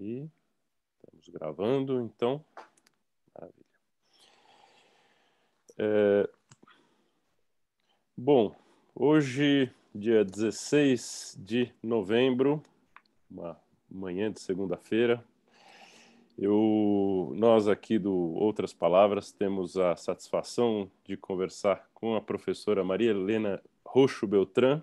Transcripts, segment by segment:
E estamos gravando, então. Maravilha. É... Bom, hoje, dia 16 de novembro, uma manhã de segunda-feira, eu, nós aqui do Outras Palavras temos a satisfação de conversar com a professora Maria Helena Roxo Beltrán,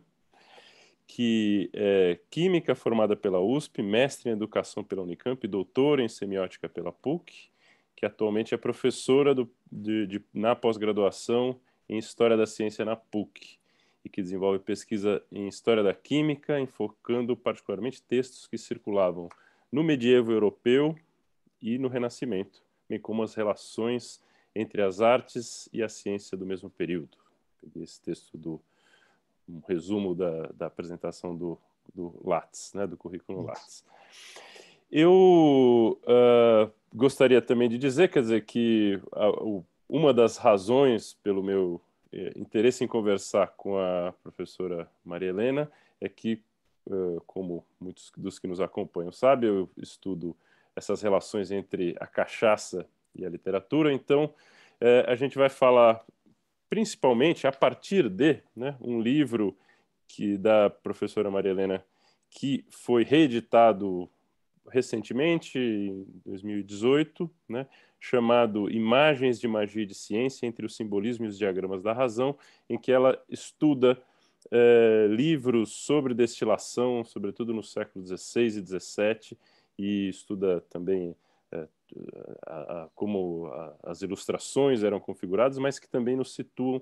que é química formada pela USP, mestre em educação pela Unicamp, doutora em semiótica pela PUC, que atualmente é professora do, de, de, na pós-graduação em História da Ciência na PUC e que desenvolve pesquisa em História da Química, enfocando particularmente textos que circulavam no medievo europeu e no Renascimento, bem como as relações entre as artes e a ciência do mesmo período. Peguei esse texto do um resumo da, da apresentação do, do Lattes, né, do currículo Lattes. Eu uh, gostaria também de dizer, quer dizer, que a, o, uma das razões pelo meu eh, interesse em conversar com a professora Maria Helena é que, uh, como muitos dos que nos acompanham sabem, eu estudo essas relações entre a cachaça e a literatura, então eh, a gente vai falar principalmente a partir de né, um livro que da professora Maria Helena, que foi reeditado recentemente, em 2018, né, chamado Imagens de Magia e de Ciência entre o Simbolismo e os Diagramas da Razão, em que ela estuda eh, livros sobre destilação, sobretudo no século XVI e XVII, e estuda também a, a, como as ilustrações eram configuradas, mas que também nos situam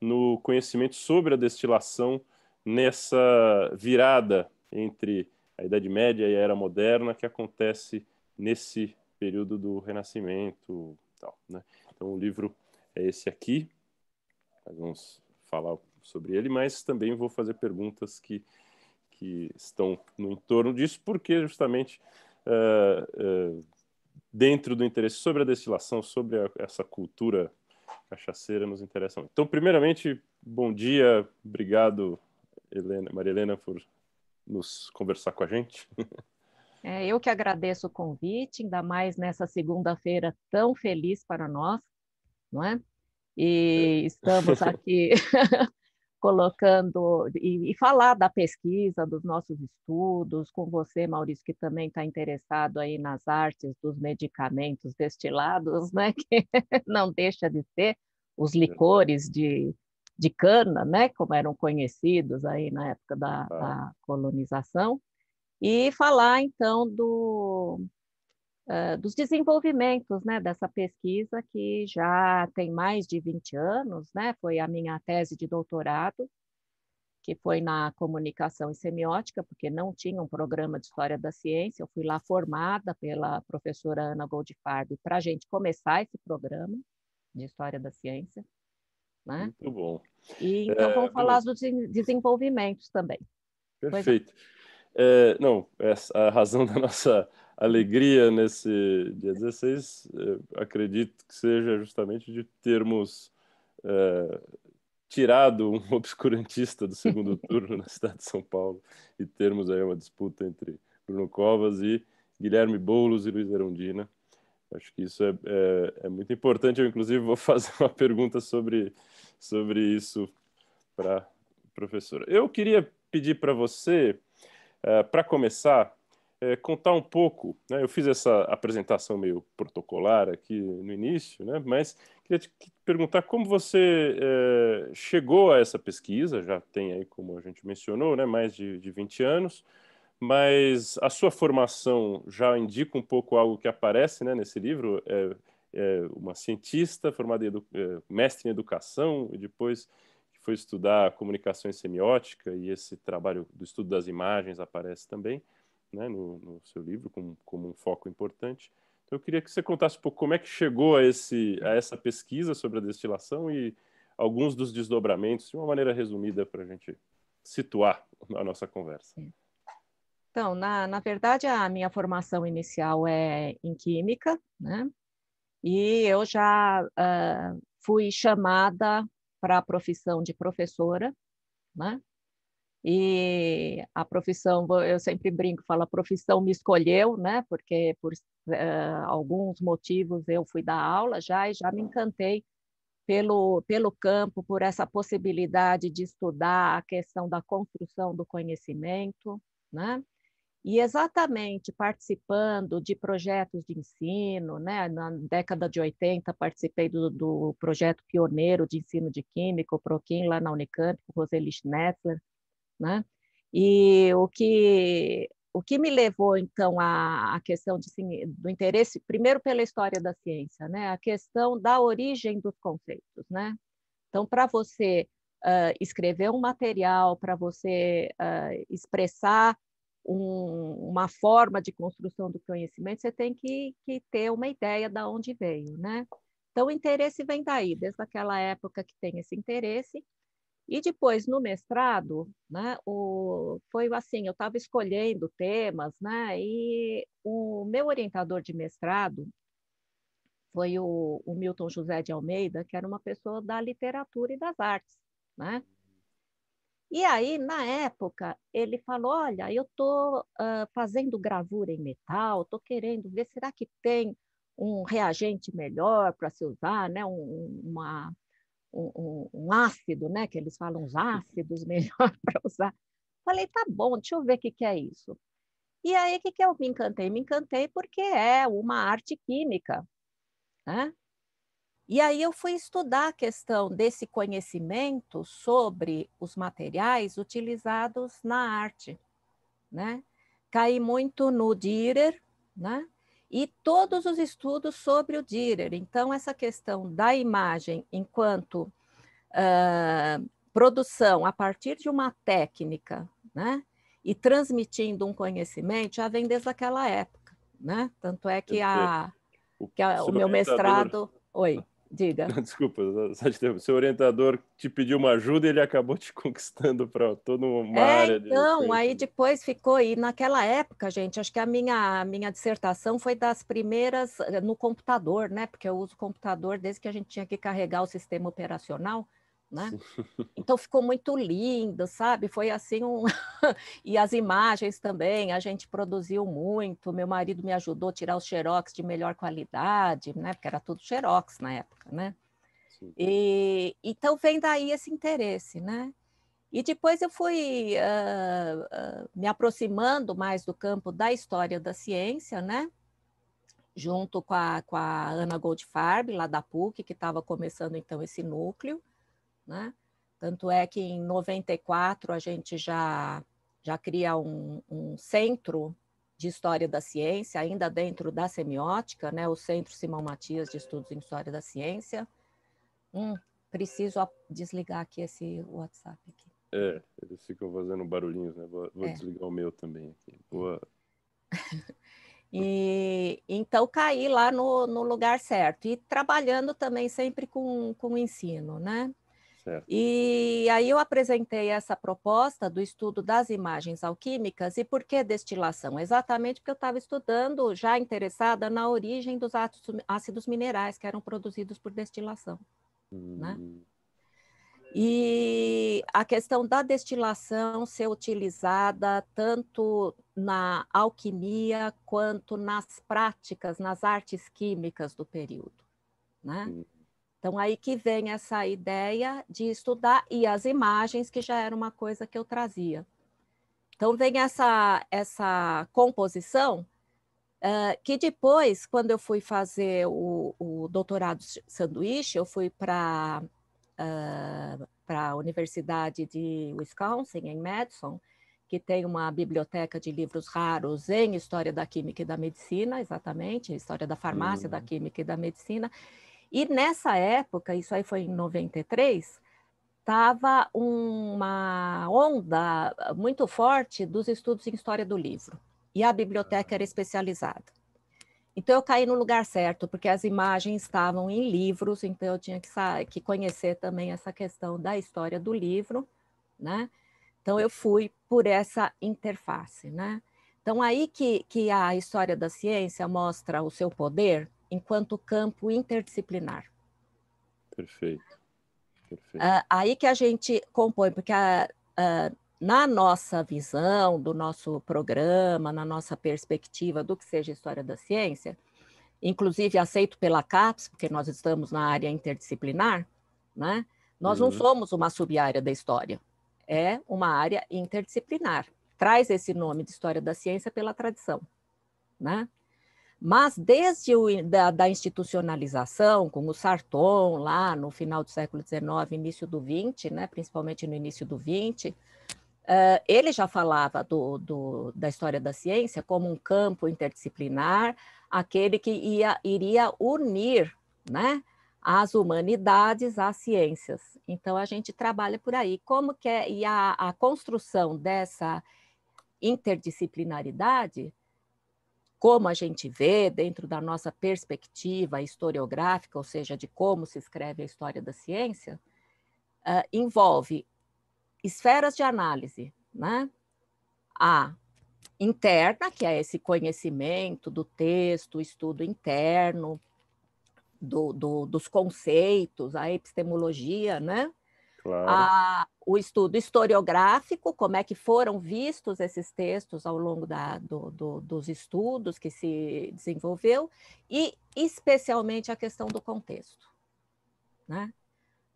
no conhecimento sobre a destilação nessa virada entre a Idade Média e a Era Moderna que acontece nesse período do Renascimento. Tal, né? Então, o livro é esse aqui. vamos falar sobre ele, mas também vou fazer perguntas que, que estão no entorno disso, porque justamente uh, uh, dentro do interesse sobre a destilação, sobre a, essa cultura cachaceira nos interessa muito. Então, primeiramente, bom dia, obrigado, Helena, Maria Helena, por nos conversar com a gente. É, eu que agradeço o convite, ainda mais nessa segunda-feira tão feliz para nós, não é? E é. estamos aqui colocando e, e, falar da pesquisa, dos nossos estudos, com você, Maurício, que também está interessado aí nas artes dos medicamentos destilados, né? que não deixa de ser os licores de, de cana, né? como eram conhecidos aí na época da, da colonização, e falar então do, dos desenvolvimentos né, dessa pesquisa, que já tem mais de 20 anos, né, foi a minha tese de doutorado, que foi na comunicação e semiótica, porque não tinha um programa de história da ciência. Eu fui lá formada pela professora Ana Goldfarb para a gente começar esse programa de história da ciência. Né? Muito bom. E é, então vamos falar dos desenvolvimentos também. Perfeito. É. É, não, a razão da nossa alegria nesse dia 16, eh, acredito que seja justamente de termos é, tirado um obscurantista do segundo turno na cidade de São Paulo e termos aí uma disputa entre Bruno Covas e Guilherme Boulos e Luiz Erundina. Acho que isso é, é, é muito importante. Eu, inclusive, vou fazer uma pergunta sobre, sobre isso para professora. Eu queria pedir para você, uh, eh, para começar, é, contar um pouco. Né? Eu fiz essa apresentação meio protocolar aqui no início, né? mas queria te perguntar como você é, chegou a essa pesquisa, já tem aí, como a gente mencionou, né? mais de, de 20 anos, mas a sua formação já indica um pouco algo que aparece né, nesse livro. É, é uma cientista formada em é, mestre em educação e depois foi estudar comunicação e semiótica e esse trabalho do estudo das imagens aparece também né, no, no, seu livro como, como um foco importante. Então, eu queria que você contasse um pouco como é que chegou a, esse, a essa pesquisa sobre a destilação e alguns dos desdobramentos, de uma maneira resumida, para a gente situar a nossa conversa. É. Então, na, na verdade, a minha formação inicial é em química, né? E eu já uh, fui chamada para a profissão de professora, né? e a profissão, eu sempre brinco, falo, a profissão me escolheu, né? Porque por uh, alguns motivos eu fui dar aula já e já me encantei pelo, pelo campo, por essa possibilidade de estudar a questão da construção do conhecimento, né? E exatamente participando de projetos de ensino, né? na década de 80 participei do, do projeto pioneiro de ensino de química, o PROQUIM, lá na Unicamp, com Roseli Schnetzler, né? E o que o que me levou então à, questão de, assim, do interesse, primeiro pela história da ciência, né? A questão da origem dos conceitos, né? Então, para você uh, escrever um material, para você uh, expressar um, uma forma de construção do conhecimento, você tem que, que ter uma ideia da onde veio, né? Então, o interesse vem daí, desde aquela época que tem esse interesse e depois, no mestrado, né, o, foi assim, eu estava escolhendo temas, né, e o meu orientador de mestrado foi o, o, Milton José de Almeida, que era uma pessoa da literatura e das artes, né? E aí, na época, ele falou, olha, eu estou uh, fazendo gravura em metal, estou querendo ver, será que tem um reagente melhor para se usar, né? Um, uma um, um, ácido, né? Que eles falam os ácidos melhor para usar. Falei, tá bom, deixa eu ver o que, que é isso. E aí, o que, que eu me encantei? Me encantei porque é uma arte química. Né? E aí eu fui estudar a questão desse conhecimento sobre os materiais utilizados na arte, né? Caí muito no Dierer, né? e todos os estudos sobre o Dürer. Então, essa questão da imagem enquanto uh, produção a partir de uma técnica né, e transmitindo um conhecimento já vem desde aquela época. Né? Tanto é que, a, que a, o meu mestrado. Oi. Diga. Desculpa, Seu orientador te pediu uma ajuda e ele acabou te conquistando para toda uma é, área. Então, de aí né? depois ficou. E naquela época, gente, acho que a minha, a minha dissertação foi das primeiras eh, no computador, né? Porque eu uso computador desde que a gente tinha que carregar o sistema operacional. Né? Então ficou muito lindo, sabe? Foi assim um e as imagens também, a gente produziu muito, meu marido me ajudou a tirar os xerox de melhor qualidade, né? Porque era tudo xerox na época, né? Sim. E então vem daí esse interesse, né? E depois eu fui uh, uh, me aproximando mais do campo da história da ciência, né? Junto com a, com a Ana Goldfarb, lá da PUC, que estava começando então esse núcleo né? Tanto é que em 94 a gente já, já cria um, um centro de História da Ciência, ainda dentro da semiótica, né? o Centro Simão Matias de Estudos em História da Ciência. Hum, preciso desligar aqui esse WhatsApp. Aqui. É, eles ficam fazendo barulhinhos, né? Vou, vou é. desligar o meu também aqui. Boa. e então caí lá no, no lugar certo e trabalhando também sempre com, com o ensino, né? Certo. E aí eu apresentei essa proposta do estudo das imagens alquímicas e por que destilação? Exatamente porque eu estava estudando, já interessada na origem dos ácidos minerais que eram produzidos por destilação. Né? Hum. Né? E a questão da destilação ser utilizada tanto na alquimia quanto nas práticas, nas artes químicas do período. Né? Hum. Então, aí que vem essa ideia de estudar e as imagens, que já era uma coisa que eu trazia. Então, vem essa, essa composição, uh, que depois, quando eu fui fazer o, o doutorado sanduíche, eu fui para uh, eh, a Universidade de Wisconsin, em Madison, que tem uma biblioteca de livros raros em História da Química e da Medicina, exatamente, História da Farmácia, uhum. da Química e da Medicina. E nessa época, isso aí foi em 93, estava uma onda muito forte dos estudos em história do livro. E a biblioteca era especializada. Então eu caí no lugar certo, porque as imagens estavam em livros, então eu tinha que, que conhecer também essa questão da história do livro, né? Então eu fui por essa interface, né? Então aí que, que a história da ciência mostra o seu poder, enquanto campo interdisciplinar. Perfeito. Perfeito. Ah, aí que a gente compõe, porque a, na nossa visão, do nosso programa, na nossa perspectiva do que seja história da ciência, inclusive aceito pela CAPES, porque nós estamos na área interdisciplinar, né? nós uhum. não somos uma subárea da história, é uma área interdisciplinar. Traz esse nome de história da ciência pela tradição. Né? Mas desde o, da, da, institucionalização, com o Sarton lá no final do século XIX, início do XX, né, principalmente no início do XX, uh, eh, ele já falava do, do, da história da ciência como um campo interdisciplinar, aquele que ia, iria unir né, as humanidades às ciências. Então, a gente trabalha por aí. Como que é, e a, a construção dessa interdisciplinaridade como a gente vê dentro da nossa perspectiva historiográfica, ou seja, de como se escreve a história da ciência, uh, envolve esferas de análise, né? A interna, que é esse conhecimento do texto, estudo interno, do, do, dos conceitos, a epistemologia, né? Claro. A, o estudo historiográfico, como é que foram vistos esses textos ao longo da, do, do, dos estudos que se desenvolveu, e especialmente a questão do contexto. Né?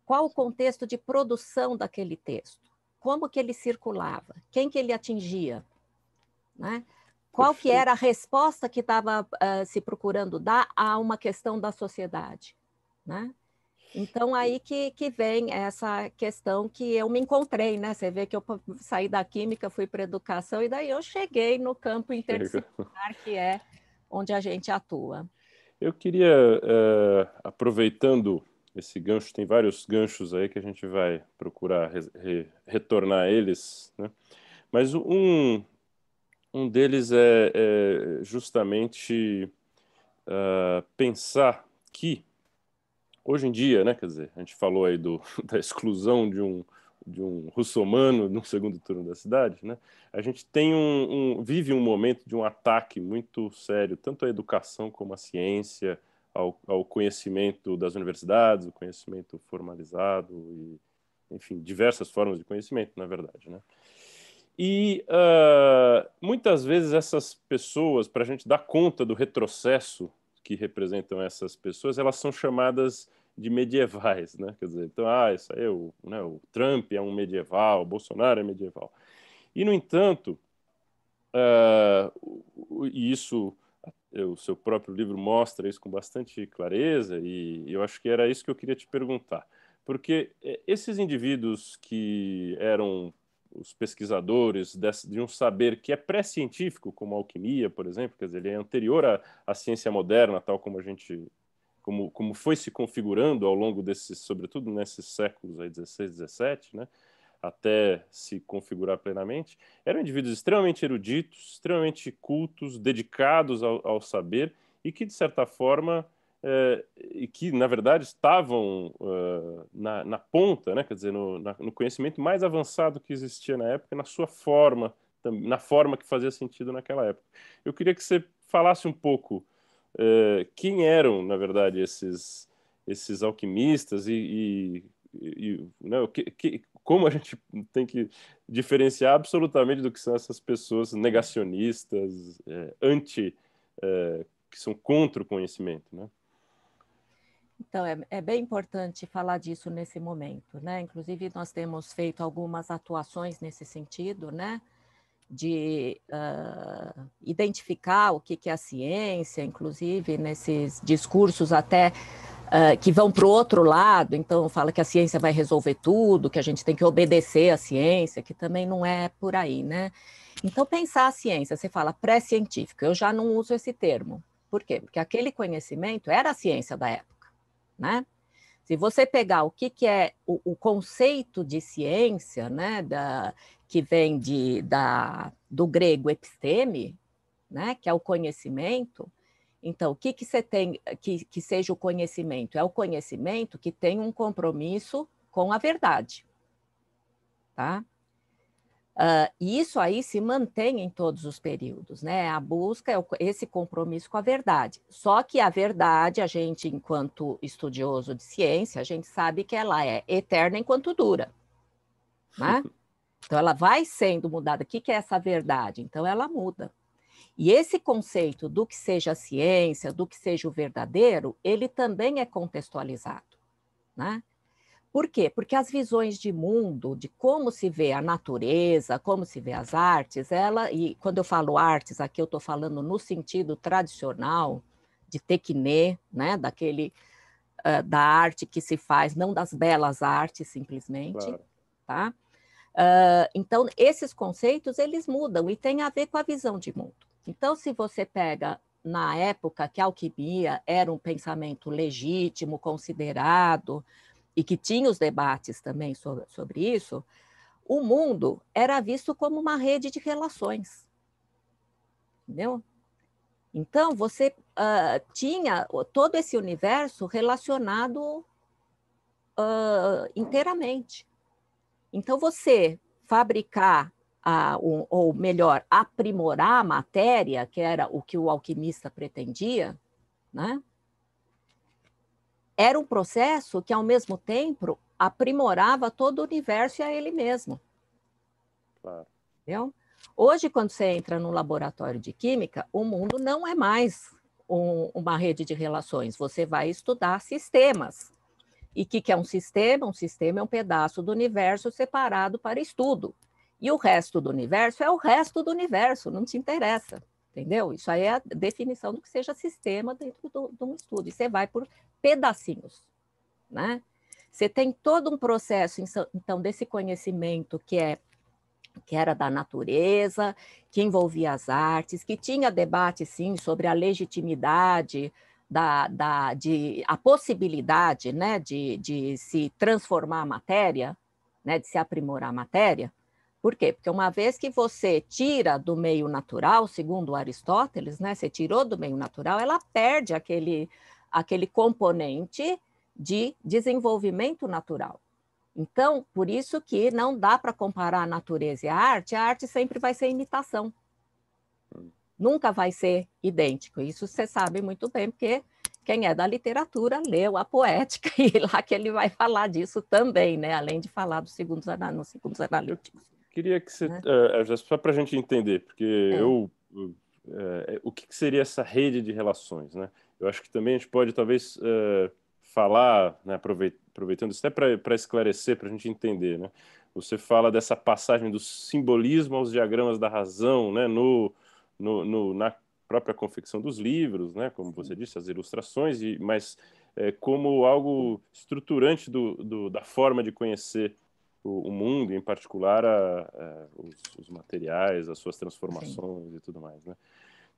Qual o contexto de produção daquele texto? Como que ele circulava? Quem que ele atingia? Né? Qual que era a resposta que estava uh, se procurando dar a uma questão da sociedade? Né? Então, aí que, que vem essa questão que eu me encontrei, né? Você vê que eu saí da química, fui para educação, e daí eu cheguei no campo interdisciplinar, que é onde a gente atua. Eu queria, uh, aproveitando esse gancho, tem vários ganchos aí que a gente vai procurar re, re, retornar a eles, né? mas um, um deles é, é justamente uh, pensar que hoje em dia, né? Quer dizer, a gente falou aí do, da exclusão de um de um russomano no segundo turno da cidade, né? A gente tem um, um vive um momento de um ataque muito sério, tanto à educação como à ciência, ao, ao conhecimento das universidades, o conhecimento formalizado e, enfim, diversas formas de conhecimento, na verdade, né? E uh, muitas vezes essas pessoas, para a gente dar conta do retrocesso que representam essas pessoas, elas são chamadas de medievais, né? Quer dizer, então, ah, isso aí, é o, né, o Trump é um medieval, o Bolsonaro é medieval. E, no entanto, uh, isso, o seu próprio livro mostra isso com bastante clareza, e eu acho que era isso que eu queria te perguntar. Porque eh, esses indivíduos que eram os pesquisadores de um saber que é pré-científico, como a alquimia, por exemplo, quer dizer, ele é anterior à, à ciência moderna, tal como a gente, como, como foi se configurando ao longo desses, sobretudo nesses séculos aí, 16, 17, né, até se configurar plenamente, eram indivíduos extremamente eruditos, extremamente cultos, dedicados ao, ao saber e que, de certa forma, eh, e que, na verdade, estavam eh, na, na, ponta, né? quer dizer, no, na, no conhecimento mais avançado que existia na época, na sua forma, na forma que fazia sentido naquela época. Eu queria que você falasse um pouco eh, quem eram, na verdade, esses, esses alquimistas e, e, e né, que, que, como a gente tem que diferenciar absolutamente do que são essas pessoas negacionistas, anti, que são contra o conhecimento, né? Então, é, é, bem importante falar disso nesse momento, né? Inclusive, nós temos feito algumas atuações nesse sentido, né? De uh, identificar o que, que é a ciência, inclusive nesses discursos até uh, que vão para o outro lado. Então, fala que a ciência vai resolver tudo, que a gente tem que obedecer à ciência, que também não é por aí, né? Então, pensar a ciência, você fala pré-científico, eu já não uso esse termo. Por quê? Porque aquele conhecimento era a ciência da época né? Se você pegar o que, que é o, o conceito de ciência, né, da, que vem de, da, do grego episteme, né, que é o conhecimento, então o que, que você tem que, que seja o conhecimento? É o conhecimento que tem um compromisso com a verdade. Tá? Uh, e isso aí se mantém em todos os períodos, né? A busca, é esse compromisso com a verdade. Só que a verdade, a gente, enquanto estudioso de ciência, a gente sabe que ela é eterna enquanto dura, né? Então, ela vai sendo mudada. O que, que é essa verdade? Então, ela muda. E esse conceito do que seja a ciência, do que seja o verdadeiro, ele também é contextualizado, né? Por quê? Porque as visões de mundo, de como se vê a natureza, como se vê as artes, ela e quando eu falo artes, aqui eu estou falando no sentido tradicional de tecne, né, daquele uh, da arte que se faz, não das belas artes simplesmente, claro. tá? Uh, então esses conceitos eles mudam e têm a ver com a visão de mundo. Então se você pega na época que a alquimia era um pensamento legítimo, considerado, e que tinha os debates também sobre, sobre isso, o mundo era visto como uma rede de relações. Entendeu? Então, você uh, tinha todo esse universo relacionado uh, inteiramente. Então, você fabricar, a, um, ou melhor, aprimorar a matéria, que era o que o alquimista pretendia, né? era um processo que, ao mesmo tempo, aprimorava todo o universo e a ele mesmo. Claro. Entendeu? Hoje, quando você entra no laboratório de química, o mundo não é mais um, uma rede de relações. Você vai estudar sistemas. E o que, que é um sistema? Um sistema é um pedaço do universo separado para estudo. E o resto do universo é o resto do universo, não te interessa, entendeu? Isso aí é a definição do que seja sistema dentro de um estudo. E você vai por pedacinhos, né? Você tem todo um processo, então, desse conhecimento que é que era da natureza, que envolvia as artes, que tinha debate, sim, sobre a legitimidade da, da de, a possibilidade, né, de, de se transformar a matéria, né, de se aprimorar a matéria. Por quê? Porque uma vez que você tira do meio natural, segundo Aristóteles, né, você tirou do meio natural, ela perde aquele aquele componente de desenvolvimento natural. Então, por isso que não dá para comparar a natureza e a arte, a arte sempre vai ser imitação. Nunca vai ser idêntico. Isso você sabe muito bem, porque quem é da literatura leu a poética e lá que ele vai falar disso também, né? Além de falar dos segundos, no segundos analíticos. Queria que você, né? uh, só para a gente entender, porque é. eu, uh, uh, o que, que seria essa rede de relações, né? Eu acho que também a gente pode, talvez, eh, falar, né, aproveitando isso até para esclarecer, para a gente entender, né? Você fala dessa passagem do simbolismo aos diagramas da razão, né, no, no, no na própria confecção dos livros, né, como você disse, as ilustrações, e, mas é, como algo estruturante do, do, da forma de conhecer o, o mundo, em particular a, a, os, os, materiais, as suas transformações Sim. e tudo mais, né?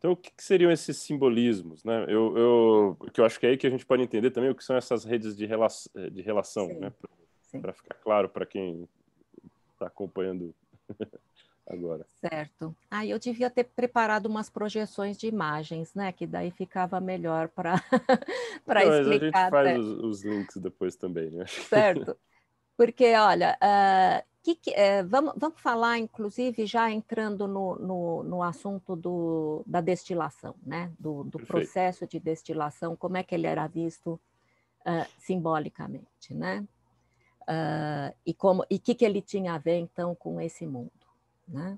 Então, o que, que seriam esses simbolismos? Né? Eu, eu, que eu acho que é aí que a gente pode entender também o que são essas redes de, rela de relação, né? para ficar claro para quem está acompanhando agora. Certo. Ah, eu devia ter preparado umas projeções de imagens, né? Que daí ficava melhor para explicar. Mas a gente faz né? os, os, links depois também, né? Certo. Porque, olha, ah, que, é, eh, vamos, vamos falar, inclusive, já entrando no, no, no assunto do, da destilação, né? do, do processo de destilação, como é que ele era visto uh, simbolicamente, né? Uh, e como e que que ele tinha a ver então com esse mundo, né?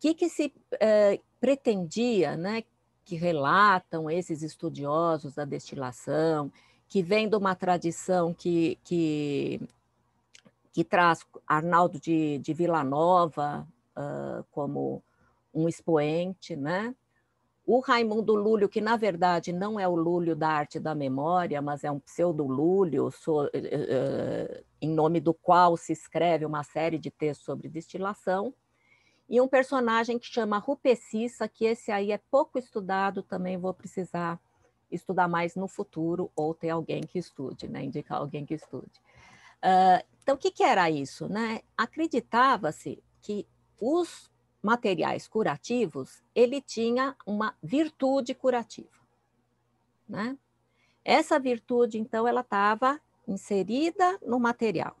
Que que se uh, pretendia, né? Que relatam esses estudiosos da destilação, que vem de uma tradição que, que que traz Arnaldo de, de Vila Nova uh, como um expoente, né? O Raimundo Lúlio, que na verdade não é o Lúlio da arte da memória, mas é um pseudo-Lúlio, so, uh, em nome do qual se escreve uma série de textos sobre destilação, e um personagem que chama Rupecissa, que esse aí é pouco estudado, também vou precisar estudar mais no futuro, ou ter alguém que estude, né? indicar alguém que estude. Uh, então, o que, que era isso? Né? Acreditava-se que os materiais curativos, ele tinha uma virtude curativa. Né? Essa virtude, então, ela estava inserida no material.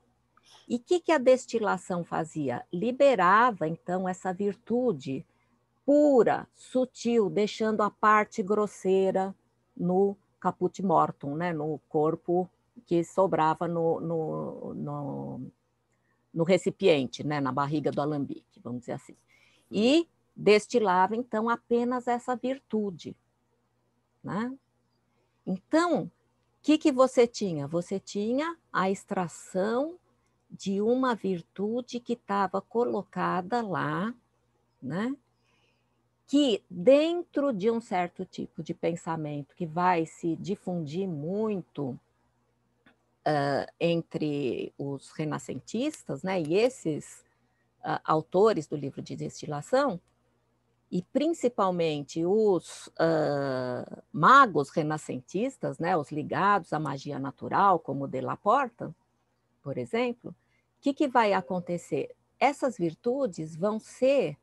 E o que, que a destilação fazia? Liberava, então, essa virtude pura, sutil, deixando a parte grosseira no caput mortum, né? no corpo que sobrava no, no, no, no recipiente, né, na barriga do alambique, vamos dizer assim. Hum. E destilava, então, apenas essa virtude. Né? Então, o que, que você tinha? Você tinha a extração de uma virtude que estava colocada lá, né? que dentro de um certo tipo de pensamento que vai se difundir muito uh, entre os renascentistas né, e esses uh, autores do livro de destilação, e principalmente os uh, magos renascentistas, né, os ligados à magia natural, como de La Porta, por exemplo, o que, que vai acontecer? Essas virtudes vão ser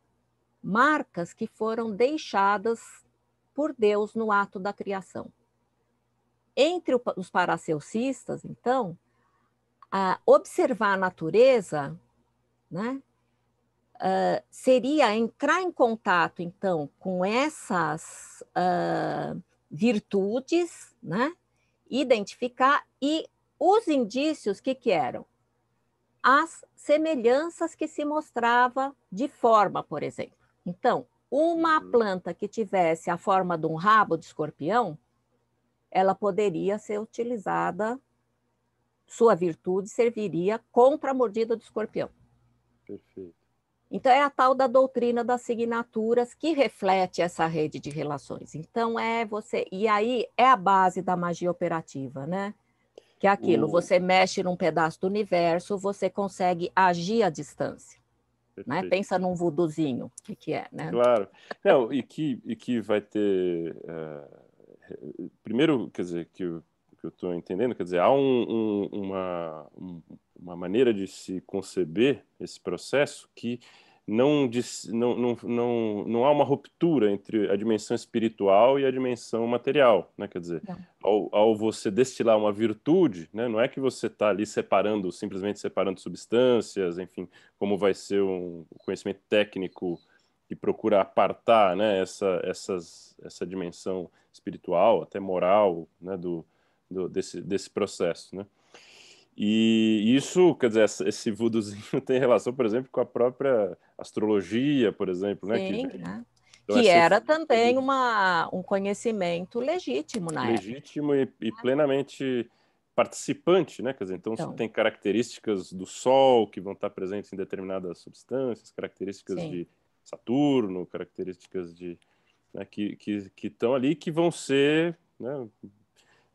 marcas que foram deixadas por Deus no ato da criação. Entre os paracelcistas, então, a observar a natureza né, uh, seria entrar em contato, então, com essas uh, virtudes, né, identificar e os indícios que, que eram? As semelhanças que se mostrava de forma, por exemplo. Então, uma uhum. planta que tivesse a forma de um rabo de escorpião, ela poderia ser utilizada, sua virtude serviria contra a mordida do escorpião. Perfeito. Então, é a tal da doutrina das signaturas que reflete essa rede de relações. Então, é você. E aí é a base da magia operativa, né? Que é aquilo: você mexe num pedaço do universo, você consegue agir à distância. Né? Pensa num vuduzinho, o que, que, é, né? Claro. Não, e, que, e que vai ter. Uh primeiro, quer dizer, que eu estou entendendo, quer dizer, há um, um, uma, um, uma maneira de se conceber esse processo que não, não, não, não, há uma ruptura entre a dimensão espiritual e a dimensão material, né? Quer dizer, ao, ao, você destilar uma virtude, né? não é que você está ali separando, simplesmente separando substâncias, enfim, como vai ser um conhecimento técnico que procura apartar né, essa, essas, essa dimensão espiritual, até moral, né, do, do, desse, desse processo. Né? E isso, quer dizer, esse vuduzinho tem relação, por exemplo, com a própria astrologia, por exemplo, né? Sim, que, né? Então, que era também uma, um conhecimento legítimo na legítimo época. Legítimo e, e, plenamente participante, né? Quer dizer, então, então, você tem características do Sol que vão estar presentes em determinadas substâncias, características sim. de Saturno, características de né, que estão que, ali que vão ser né,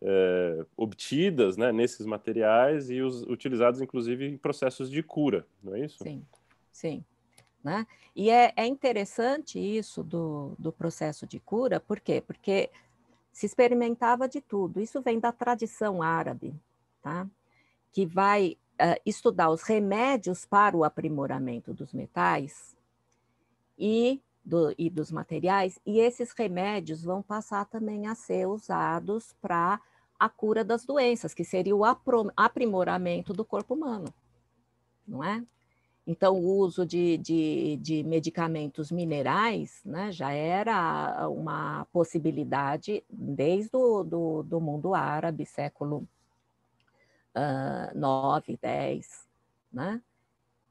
é, obtidas né, nesses materiais e os, utilizados inclusive em processos de cura, não é isso? Sim, sim. Né? E é, é interessante isso do, do processo de cura, por quê? Porque se experimentava de tudo. Isso vem da tradição árabe, tá? que vai uh, estudar os remédios para o aprimoramento dos metais e, do, e dos materiais, e esses remédios vão passar também a ser usados para a cura das doenças, que seria o aprimoramento do corpo humano, não é? Então, o uso de, de, de medicamentos minerais né, já era uma possibilidade desde o do, do mundo árabe, século uh, 9, 10, né?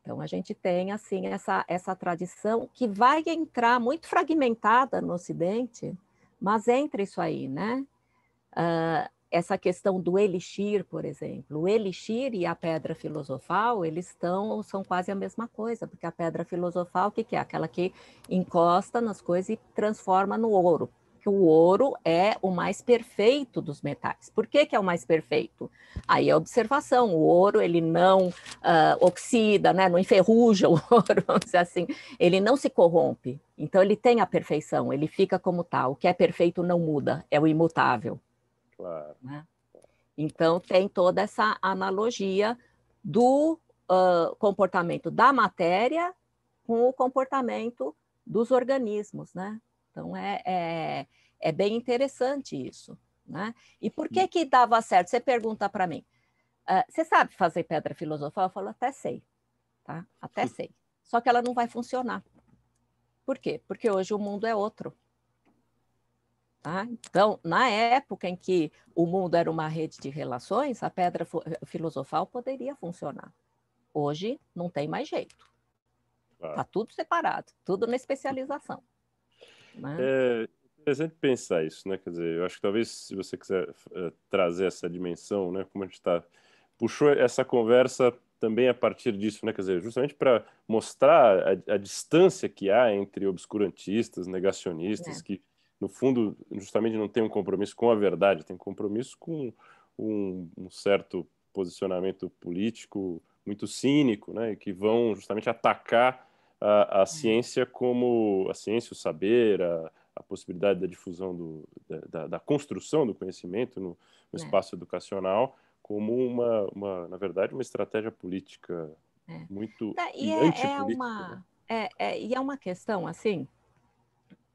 Então, a gente tem, assim, essa, essa tradição que vai entrar muito fragmentada no Ocidente, mas entra isso aí, né? Uh, essa questão do elixir, por exemplo. O elixir e a pedra filosofal, eles estão, são quase a mesma coisa, porque a pedra filosofal, o que, que é? Aquela que encosta nas coisas e transforma no ouro, que o ouro é o mais perfeito dos metais. Por que, que é o mais perfeito? Aí é observação, o ouro ele não uh, oxida, né? não enferruja o ouro, vamos dizer assim, ele não se corrompe, então ele tem a perfeição, ele fica como tal, tá. o que é perfeito não muda, é o imutável. Claro. Né? Então tem toda essa analogia do uh, comportamento da matéria com o comportamento dos organismos, né? Então, é, é, é bem interessante isso. Né? E por que hum. que dava certo? Você pergunta para mim, uh, você sabe fazer pedra filosofal? Eu falo, até sei, tá? Até sei. Só que ela não vai funcionar. Por quê? Porque hoje o mundo é outro. Tá? Então, na época em que o mundo era uma rede de relações, a pedra eh, filosofal poderia funcionar. Hoje não tem mais jeito. Está tudo separado, tudo na especialização. Né? É interessante pensar isso, né? Quer dizer, eu acho que talvez se você quiser eh, trazer essa dimensão, né? Como a gente está puxou essa conversa também a partir disso, né? Quer dizer, justamente para mostrar a, a, distância que há entre obscurantistas, negacionistas, é. que no fundo justamente não tem um compromisso com a verdade, tem compromisso com um, um certo posicionamento político muito cínico, né? que vão justamente atacar a, a ciência como a ciência, o saber, a, a possibilidade da difusão do, da, da construção do conhecimento no, no é. espaço é. educacional como uma, uma, na verdade, uma estratégia política é. muito tá, e é, é uma né? É, é, e é uma questão assim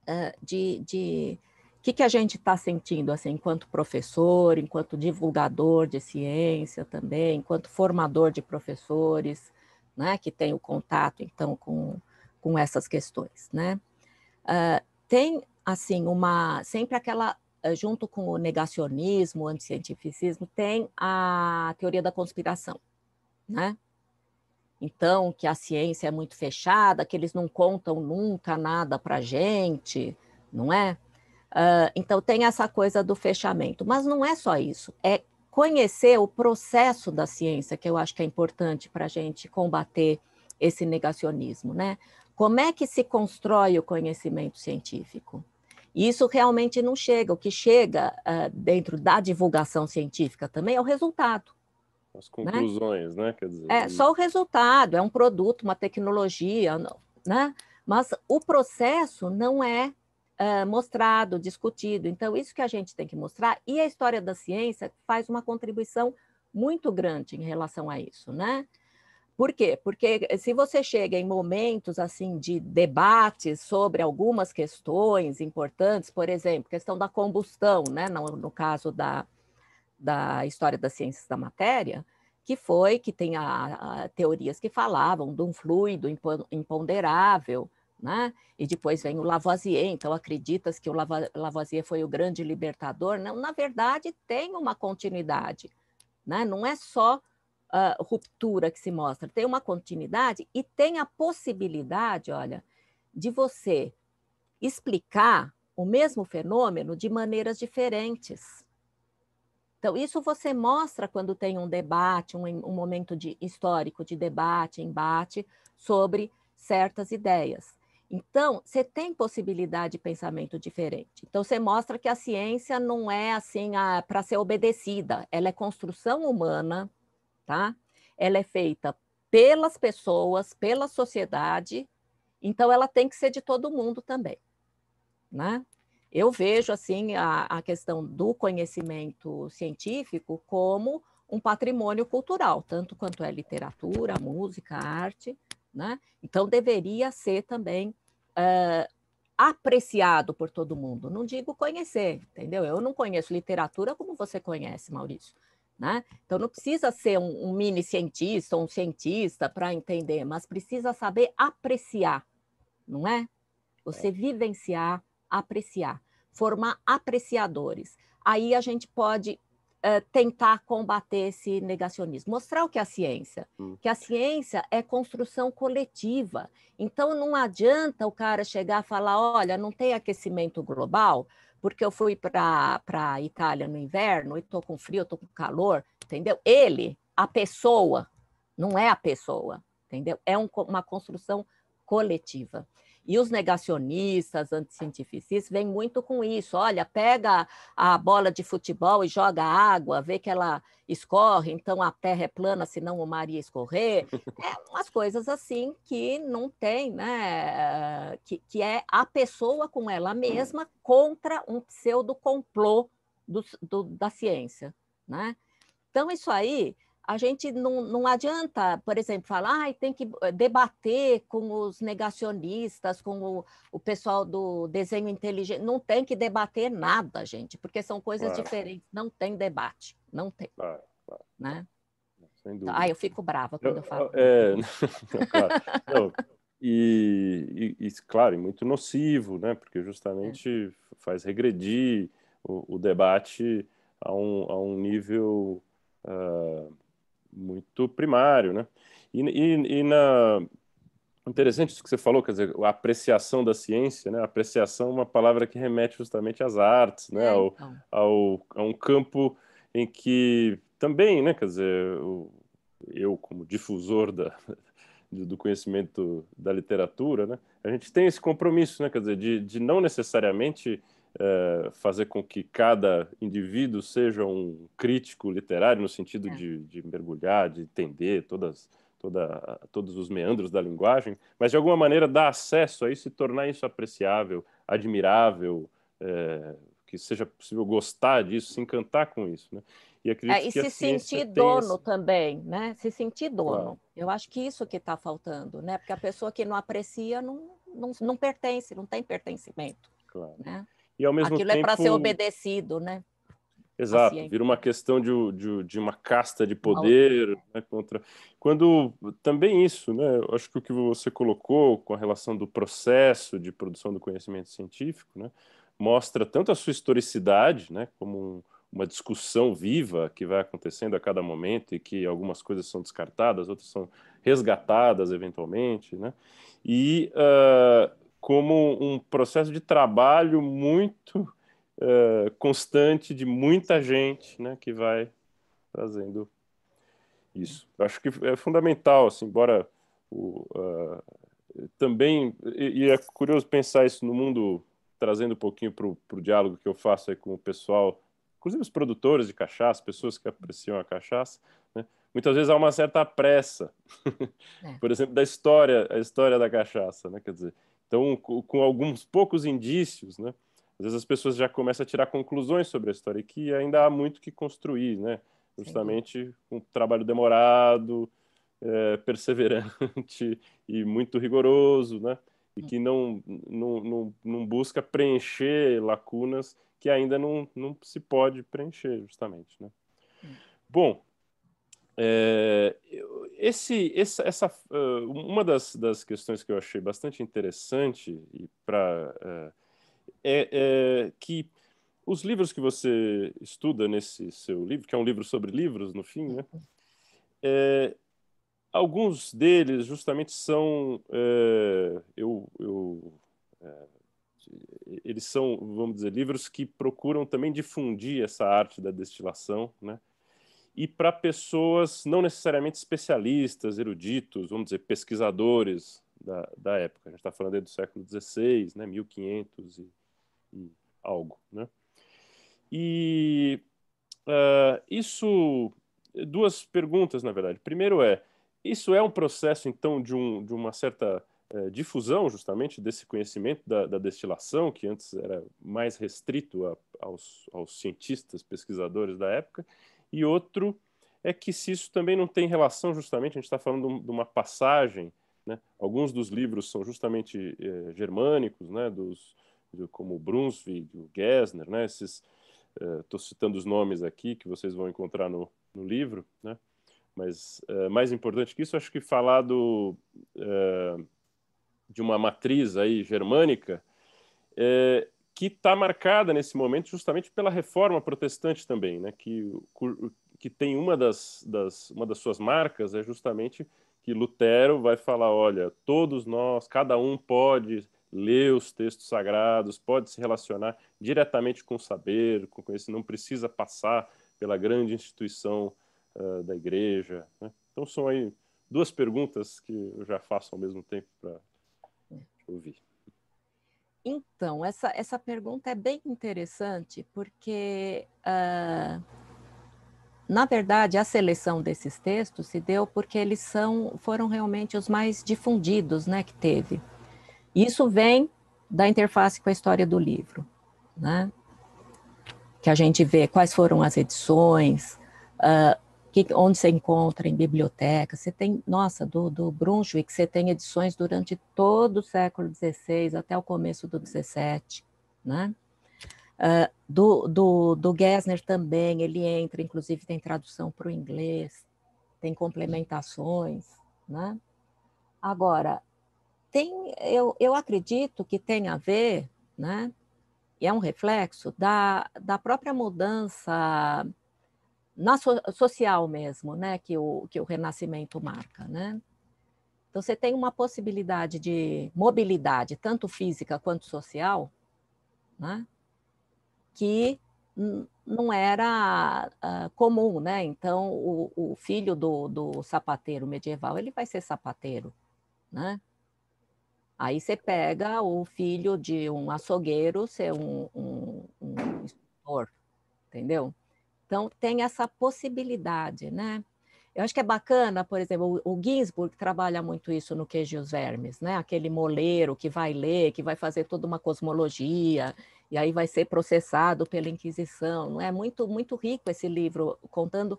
ah, de de que que a gente está sentindo assim enquanto professor, enquanto divulgador de ciência também, enquanto formador de professores né, que tem o contato, então, com, com essas questões, né? Uh, tem, assim, uma, sempre aquela, eh, junto com o negacionismo, o anticientificismo, tem a teoria da conspiração, né? Então, que a ciência é muito fechada, que eles não contam nunca nada para gente, não é? Uh, então, tem essa coisa do fechamento. Mas não é só isso, é conhecer o processo da ciência, que eu acho que é importante para a gente combater esse negacionismo, né? Como é que se constrói o conhecimento científico? E isso realmente não chega. O que chega uh, dentro da divulgação científica também é o resultado. As né? conclusões, né? né? Quer dizer, é só o resultado, é um produto, uma tecnologia, né? Mas o processo não é uh, mostrado, discutido. Então, isso que a gente tem que mostrar, e a história da ciência faz uma contribuição muito grande em relação a isso, né? Por quê? Porque eh, se você chega em momentos assim de debates sobre algumas questões importantes, por exemplo, questão da combustão, né? no, no caso da, da história das ciências da matéria, que foi que tem a, a, teorias que falavam de um fluido imponderável, né? E depois vem o Lavoisier, então acreditas que o Lavoisier foi o grande libertador? Não, na verdade tem uma continuidade, né? Não é só uh, ruptura que se mostra, tem uma continuidade e tem a possibilidade, olha, de você explicar o mesmo fenômeno de maneiras diferentes. Então, isso você mostra quando tem um debate, um, um momento de, histórico de debate, embate sobre certas ideias. Então, você tem possibilidade de pensamento diferente. Então, você mostra que a ciência não é assim para ser obedecida, ela é construção humana, tá? Ela é feita pelas pessoas, pela sociedade, então ela tem que ser de todo mundo também, né? Eu vejo assim a, a questão do conhecimento científico como um patrimônio cultural, tanto quanto é literatura, música, arte, né? Então, deveria ser também uh, apreciado por todo mundo. Não digo conhecer, entendeu? Eu não conheço literatura como você conhece, Maurício. Né? Então, não precisa ser um, um mini cientista ou um cientista para entender, mas precisa saber apreciar, não é? Você é. vivenciar, apreciar, formar apreciadores. Aí a gente pode eh, tentar combater esse negacionismo, mostrar o que é a ciência, hum. que a ciência é construção coletiva. Então não adianta o cara chegar a falar, olha, não tem aquecimento global, porque eu fui para a Itália no inverno e estou com frio, estou com calor, entendeu? Ele, a pessoa, não é a pessoa, entendeu? É um, uma construção coletiva. E os negacionistas, anticientificistas, vêm muito com isso. Olha, pega a bola de futebol e joga água, vê que ela escorre, então a terra é plana, senão o mar ia escorrer. É umas coisas assim que não tem, né? Que, que é a pessoa com ela mesma contra um pseudo complô do, do, da ciência, né? Então, isso aí a gente não, não adianta, por exemplo, falar ah, tem que eh, debater com os negacionistas, com o, o pessoal do desenho inteligente. Não tem que debater nada, gente, porque são coisas claro. diferentes. Não tem debate, não tem. Claro, claro. Né? Sem então, dúvida. Ah, eu fico brava quando eu, eu falo. É, claro. não, e, e, e, claro, e muito nocivo, né? porque justamente é. faz regredir o, o debate a um, a um nível. Uh, muito primário, né? E, e, e, na interessante isso que você falou, quer dizer, a apreciação da ciência, né? apreciação é uma palavra que remete justamente às artes, né? É, ao, então. ao, a um campo em que também, né? Quer dizer, eu como difusor da, do conhecimento da literatura, né? A gente tem esse compromisso, né? Quer dizer, de, de não necessariamente é, fazer com que cada indivíduo seja um crítico literário, no sentido é. de, de, mergulhar, de entender todas, toda, todos os meandros da linguagem, mas de alguma maneira dar acesso a isso e tornar isso apreciável, admirável, é, que seja possível gostar disso, se encantar com isso. Né? E, é, e se sentir dono esse... também, né? Se sentir dono. Claro. Eu acho que isso que está faltando, né? Porque a pessoa que não aprecia não, não, não pertence, não tem pertencimento. Claro. Né? E ao mesmo Aquilo é tempo... é para ser obedecido, né? Exato, vira uma questão de, de, de uma casta de poder né, contra. Quando também isso, né? Eu acho que o que você colocou com a relação do processo de produção do conhecimento científico, né, mostra tanto a sua historicidade, né, como uma discussão viva que vai acontecendo a cada momento e que algumas coisas são descartadas, outras são resgatadas eventualmente, né? E uh, como um processo de trabalho muito uh, constante de muita gente, né, que vai trazendo isso. Eu acho que é fundamental, assim, embora o, uh, também e, e, é curioso pensar isso no mundo trazendo um pouquinho para o diálogo que eu faço aí com o pessoal, inclusive os produtores de cachaça, pessoas que apreciam a cachaça, né? muitas vezes há uma certa pressa, é. por exemplo, da história, a história da cachaça, né? Quer dizer, então, com alguns poucos indícios, né? Às vezes as pessoas já começam a tirar conclusões sobre a história, que ainda há muito que construir, né? Justamente um trabalho demorado, é, perseverante e muito rigoroso, né? E que não, não, não, não busca preencher lacunas que ainda não, não se pode preencher, justamente, né? Hum. Bom, é, esse, essa, essa, uma das, das questões que eu achei bastante interessante e para é, é, é, que os livros que você estuda nesse seu livro, que é um livro sobre livros, no fim, né? É, alguns deles justamente são é, eu, eu é, eles são, vamos dizer, livros que procuram também difundir essa arte da destilação, né? e para pessoas não necessariamente especialistas, eruditos, vamos dizer, pesquisadores da, da época. A gente está falando aí do século XVI, né, 1500 e, e algo. Né? E uh, isso, duas perguntas, na verdade. Primeiro é, isso é um processo, então, de, um, de uma certa eh, difusão, justamente, desse conhecimento da, da, destilação, que antes era mais restrito a, aos, aos cientistas, pesquisadores da época, e outro é que se isso também não tem relação, justamente, a gente está falando de uma passagem, né? alguns dos livros são justamente eh, germânicos, né? dos, como Brunswick, o Gessner, né? esses, estou eh, citando os nomes aqui que vocês vão encontrar no, no livro, né? mas eh, mais importante que isso, acho que falar do, de uma matriz aí germânica, é, que está marcada nesse momento justamente pela reforma protestante também, né? que, que tem uma das, das, uma das suas marcas é justamente que Lutero vai falar, olha, todos nós, cada um pode ler os textos sagrados, pode se relacionar diretamente com o saber, com conhecimento, não precisa passar pela grande instituição uh, da igreja. Né? Então são aí duas perguntas que eu já faço ao mesmo tempo para ouvir. Então, essa, essa pergunta é bem interessante, porque, uh, na verdade, a seleção desses textos se deu porque eles são, foram realmente os mais difundidos né, que teve. Isso vem da interface com a história do livro, né? que a gente vê quais foram as edições, uh, que, onde você encontra em biblioteca. Você tem, nossa, do, do Brunswick, você tem edições durante todo o século XVI até o começo do XVII, né? Uh, do, do, do Gessner também, ele entra, inclusive tem tradução para o inglês, tem complementações, né? Agora, tem, eu, eu acredito que tem a ver, né? E é um reflexo da, da própria mudança na so, social mesmo, né, que o, que o renascimento marca, né? Então você tem uma possibilidade de mobilidade, tanto física quanto social, né? Que não era uh, comum, né? Então o, o filho do, do, sapateiro medieval ele vai ser sapateiro, né? Aí você pega o filho de um açougueiro ser um, um, um instrutor, entendeu? Então, tem essa possibilidade, né? Eu acho que é bacana, por exemplo, o Ginsburg trabalha muito isso no Queijo e os Vermes, né? Aquele moleiro que vai ler, que vai fazer toda uma cosmologia e aí vai ser processado pela Inquisição. Não é muito muito rico esse livro contando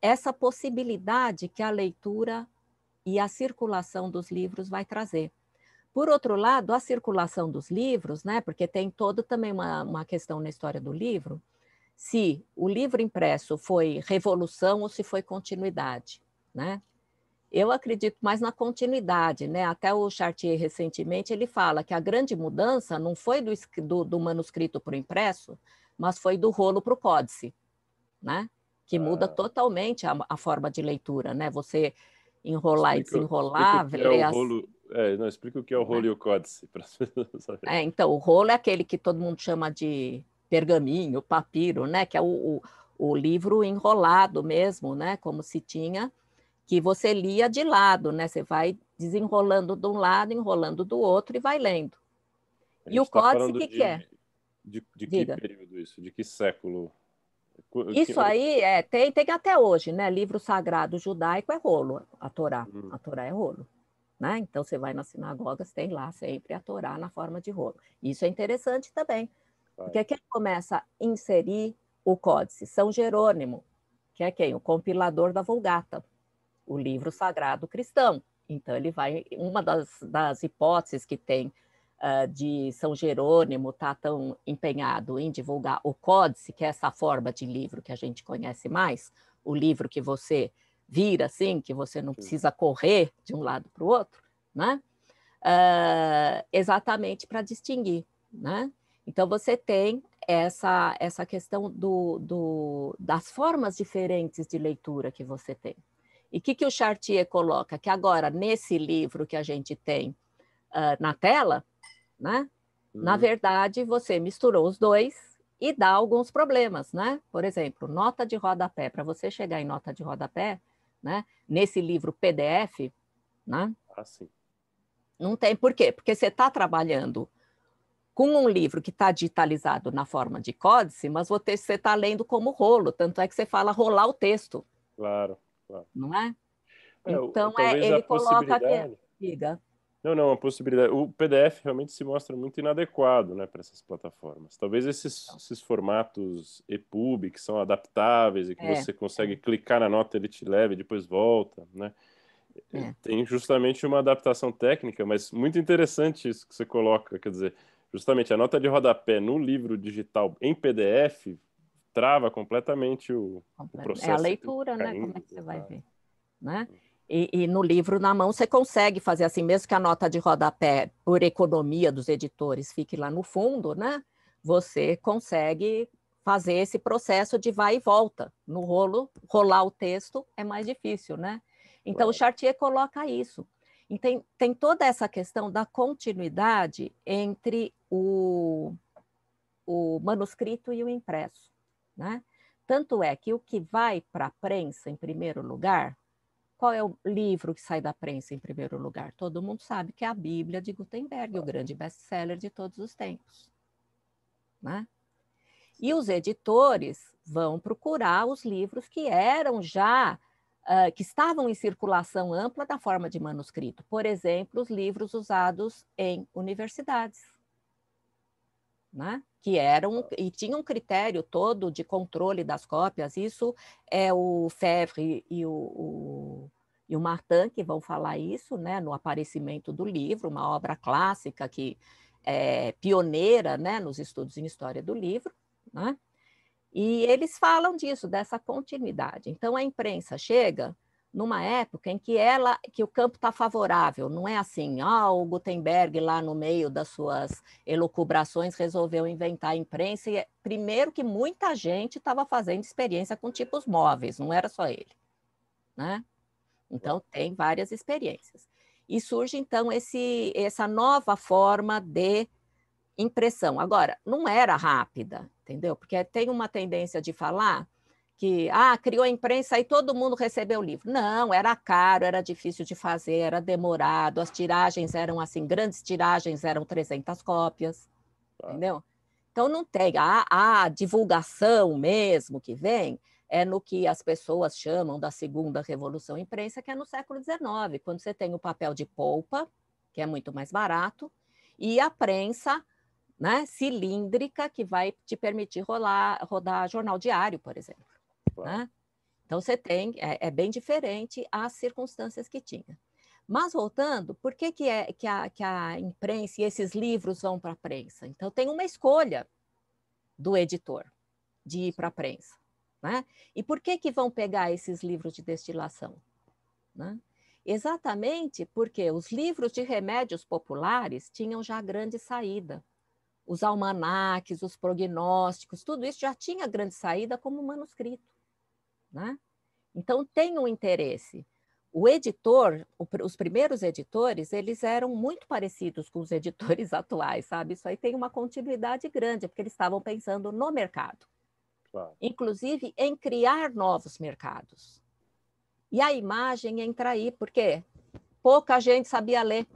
essa possibilidade que a leitura e a circulação dos livros vai trazer. Por outro lado, a circulação dos livros, né? Porque tem toda também uma, uma questão na história do livro se o livro impresso foi revolução ou se foi continuidade, né? Eu acredito mais na continuidade, né? Até o Chartier recentemente ele fala que a grande mudança não foi do, do, do manuscrito para o impresso, mas foi do rolo para o códice, né? Que ah. muda totalmente a, a, forma de leitura, né? Você enrolar explica, e desenrolar, explica é Rolo, é, não explica o que é o é. rolo é. e o códice. pessoas. é, então o rolo é aquele que todo mundo chama de pergaminho, papiro, né? Que é o, o, o livro enrolado mesmo, né? Como se tinha, que você lia de lado, né? Você vai desenrolando de um lado, enrolando do outro e vai lendo. E o tá códice que, que é? De, de, que período isso? De que século? Isso que... aí é, tem, tem até hoje, né? Livro sagrado judaico é rolo, a Torá. Hum. A Torá é rolo. Né? Então, você vai nas sinagogas, tem lá sempre a Torá na forma de rolo. Isso é interessante também, porque quem começa a inserir o códice? São Jerônimo, que é quem? O compilador da Vulgata, o livro sagrado cristão. Então, ele vai. Uma das, das hipóteses que tem uh, de São Jerônimo estar tá tão empenhado em divulgar o códice, que é essa forma de livro que a gente conhece mais, o livro que você vira assim, que você não precisa correr de um lado para o outro, né? Uh, exatamente para distinguir, né? Então, você tem essa, essa questão do, do, das formas diferentes de leitura que você tem. E o que, que o Chartier coloca? Que agora, nesse livro que a gente tem uh, na tela, né? na uhum. verdade, você misturou os dois e dá alguns problemas, né? Por exemplo, nota de rodapé. Para você chegar em nota de rodapé, né? nesse livro PDF, né? Ah, não tem por quê? Porque você está trabalhando com um livro que está digitalizado na forma de códice, mas você está lendo como rolo, tanto é que você fala rolar o texto. Claro, claro. Não é? é então, é, ele coloca... Não, não, a possibilidade. O PDF realmente se mostra muito inadequado né, para essas plataformas. Talvez esses, esses, formatos EPUB, que são adaptáveis e que é, você consegue é. clicar na nota, ele te leva e depois volta. Né? É. Tem justamente uma adaptação técnica, mas muito interessante isso que você coloca. Quer dizer, justamente a nota de rodapé no livro digital em PDF trava completamente o, o processo. É a leitura, né? Como é que você vai tá? ver, né? Uhum. E, e, no livro na mão você consegue fazer assim, mesmo que a nota de rodapé, por economia dos editores, fique lá no fundo, né? Você consegue fazer esse processo de vai e volta. No rolo, rolar o texto é mais difícil, né? Então, claro. o Chartier coloca isso. Então, tem toda essa questão da continuidade entre o, o manuscrito e o impresso. Né? Tanto é que o que vai para a prensa em primeiro lugar, qual é o livro que sai da prensa em primeiro lugar? Todo mundo sabe que é a Bíblia de Gutenberg, o grande best-seller de todos os tempos. Né? E os editores vão procurar os livros que eram já que estavam em circulação ampla da forma de manuscrito, por exemplo, os livros usados em universidades. Né? que eram e tinham um critério todo de controle das cópias. Isso é o Fevre e o, o, e o Martin que vão falar isso, né? no aparecimento do livro, uma obra clássica que é pioneira, né? nos estudos em história do livro, né? E eles falam disso, dessa continuidade. Então a imprensa chega numa época em que ela que o campo está favorável, não é assim, ah, o Gutenberg lá no meio das suas elucubrações resolveu inventar a imprensa e é, primeiro que muita gente estava fazendo experiência com tipos móveis, não era só ele, né? Então tem várias experiências. E surge então esse essa nova forma de impressão. Agora, não era rápida, entendeu? Porque tem uma tendência de falar que ah, criou a imprensa e todo mundo recebeu o livro. Não, era caro, era difícil de fazer, era demorado, as tiragens eram assim, grandes tiragens eram 300 cópias, ah. entendeu? Então não tem a, a divulgação mesmo que vem é no que as pessoas chamam da segunda revolução imprensa, que é no século XIX, quando você tem o papel de polpa, que é muito mais barato, e a prensa né, cilíndrica que vai te permitir rolar, rodar jornal diário, por exemplo. Né? Então, você tem, é, é, bem diferente as circunstâncias que tinha. Mas voltando, por que, que, é, que, a, que a imprensa e esses livros vão para a prensa? Então, tem uma escolha do editor de ir para a prensa. Né? E por que, que vão pegar esses livros de destilação? Né? Exatamente porque os livros de remédios populares tinham já grande saída os almanaques, os prognósticos, tudo isso já tinha grande saída como manuscrito. Né? Então tem um interesse. O editor, os primeiros editores, eles eram muito parecidos com os editores atuais, sabe? Isso aí tem uma continuidade grande, porque eles estavam pensando no mercado. Claro. Inclusive em criar novos mercados. E a imagem entra aí, porque pouca gente sabia ler.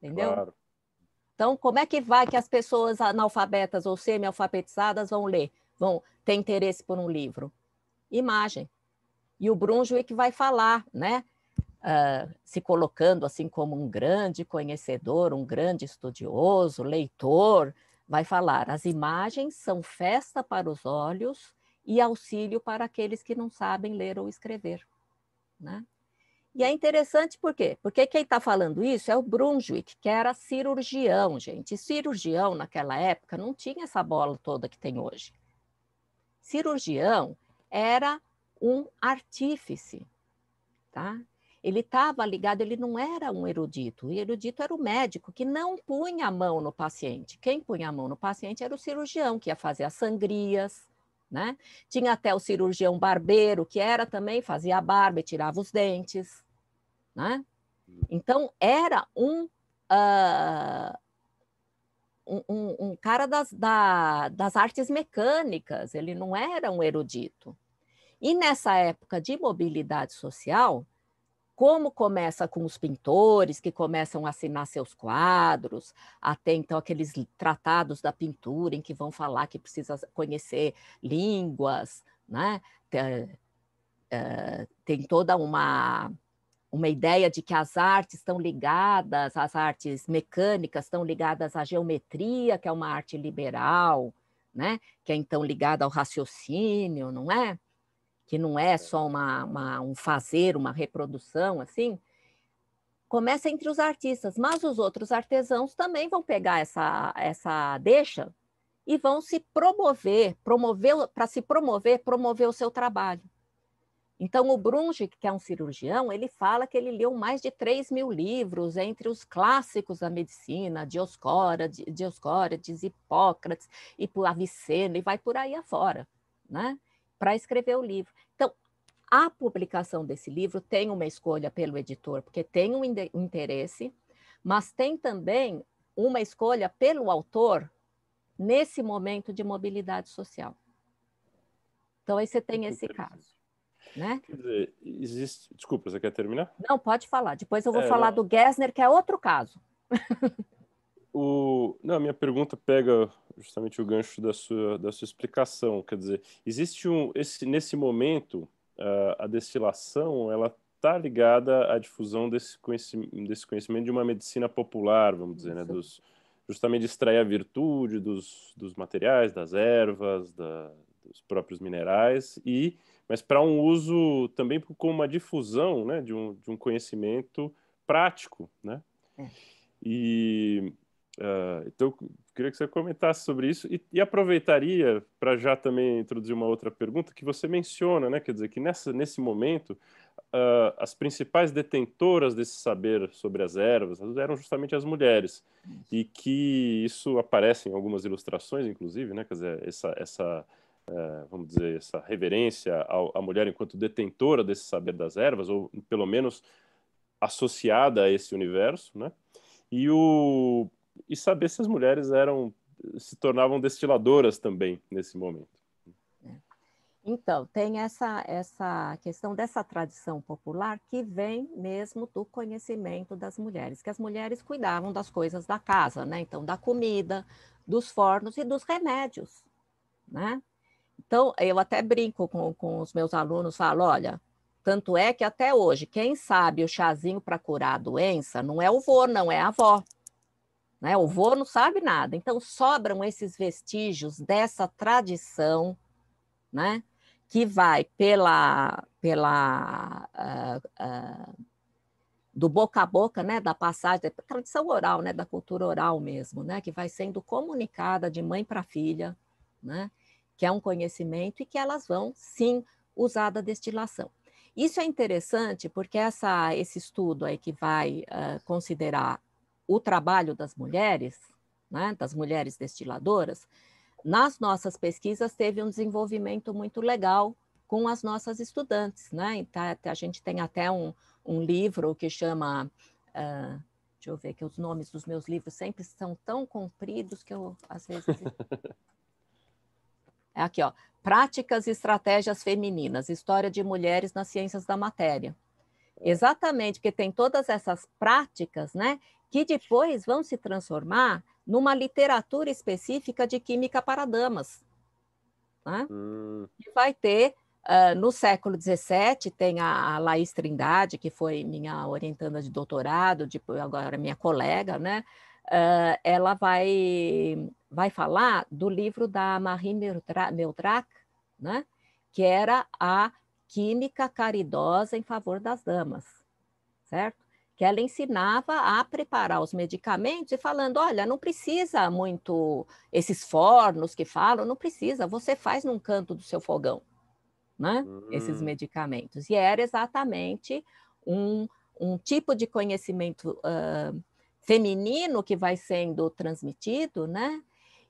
Entendeu? Claro. Então, como é que vai que as pessoas analfabetas ou semi-alfabetizadas vão ler, vão ter interesse por um livro? Imagem. E o Brunswick é vai falar, né? Uh, se colocando assim como um grande conhecedor, um grande estudioso, leitor, vai falar: as imagens são festa para os olhos e auxílio para aqueles que não sabem ler ou escrever. Né? E é interessante por quê? Porque quem está falando isso é o Brunswick, que era cirurgião, gente. cirurgião, naquela época, não tinha essa bola toda que tem hoje. Cirurgião era um artífice, tá? Ele estava ligado, ele não era um erudito. O erudito era o médico que não punha a mão no paciente. Quem punha a mão no paciente era o cirurgião, que ia fazer as sangrias, né? Tinha até o cirurgião barbeiro, que era também, fazia a barba e tirava os dentes. Né? Uhum. Então, era um, uh, um, um, cara das, da, das artes mecânicas, ele não era um erudito. E nessa época de mobilidade social, como começa com os pintores que começam a assinar seus quadros, até então aqueles tratados da pintura em que vão falar que precisa conhecer línguas, né? Tem, eh, tem toda uma uma ideia de que as artes estão ligadas, as artes mecânicas estão ligadas à geometria, que é uma arte liberal, né? que é então ligada ao raciocínio, não é? Que não é, é. só uma, uma, um fazer, uma reprodução, assim. Começa entre os artistas, mas os outros artesãos também vão pegar essa, essa deixa e vão se promover, promover para se promover, promover o seu trabalho. Então, o Brunge, que é um cirurgião, ele fala que ele leu mais de 3 mil livros entre os clássicos da medicina, Dioscórides, Dioscórides Hipócrates, e Avicena, e vai por aí afora, né? para escrever o livro. Então, a publicação desse livro tem uma escolha pelo editor, porque tem um interesse, mas tem também uma escolha pelo autor nesse momento de mobilidade social. Então, aí você tem esse caso. Né? Quer dizer, existe. Desculpa, você quer terminar? Não, pode falar. Depois eu vou é, falar não... do Gessner, que é outro caso. o... Não, a minha pergunta pega justamente o gancho da sua, da sua explicação. Quer dizer, existe um. Esse, nesse momento, a, a destilação ela está ligada à difusão desse conhecimento, desse conhecimento de uma medicina popular, vamos dizer, né? Dos, justamente extrair a virtude dos, dos materiais, das ervas, da, dos próprios minerais e mas para um uso também com uma difusão né, de, um, de um conhecimento prático. Né? Hum. E uh, então eu queria que você comentasse sobre isso e, e aproveitaria para já também introduzir uma outra pergunta que você menciona, né? Quer dizer que nessa, nesse momento uh, as principais detentoras desse saber sobre as ervas eram justamente as mulheres e que isso aparece em algumas ilustrações, inclusive, né? Quer dizer, essa, essa é, vamos dizer, essa reverência à, à mulher enquanto detentora desse saber das ervas, ou pelo menos associada a esse universo, né? E, o, e saber se as mulheres eram se tornavam destiladoras também nesse momento. Então, tem essa, essa questão dessa tradição popular que vem mesmo do conhecimento das mulheres, que as mulheres cuidavam das coisas da casa, né? Então, da comida, dos fornos e dos remédios, né? Então, eu até brinco com, com os meus alunos, falo, olha, tanto é que até hoje, quem sabe o chazinho para curar a doença não é o vô, não é a avó. Né? O vô não sabe nada. Então, sobram esses vestígios dessa tradição, né? que vai pela. pela uh, uh, do boca a boca, né, da passagem, da tradição oral, né, da cultura oral mesmo, né, que vai sendo comunicada de mãe para filha, né, que é um conhecimento e que elas vão sim usar da destilação. Isso é interessante porque essa, esse estudo aí que vai uh, considerar o trabalho das mulheres, né, das mulheres destiladoras, nas nossas pesquisas teve um desenvolvimento muito legal com as nossas estudantes. Né? Então, a gente tem até um, um livro que chama. Uh, deixa eu ver, que os nomes dos meus livros sempre são tão compridos que eu, às vezes. É aqui, ó. Práticas e estratégias femininas, história de mulheres nas ciências da matéria. Exatamente, porque tem todas essas práticas, né, que depois vão se transformar numa literatura específica de química para damas. Né? Hum. E vai ter, uh, no século XVII, tem a, a Laís Trindade, que foi minha orientanda de doutorado, depois agora minha colega, né? Uh, ela vai vai falar do livro da Marie Meltrac, né? que era a química caridosa em favor das damas, certo? Que ela ensinava a preparar os medicamentos e falando, olha, não precisa muito esses fornos que falam, não precisa, você faz num canto do seu fogão, né? Uhum. Esses hum. medicamentos. E era exatamente um, um tipo de conhecimento uh, feminino que vai sendo transmitido, né?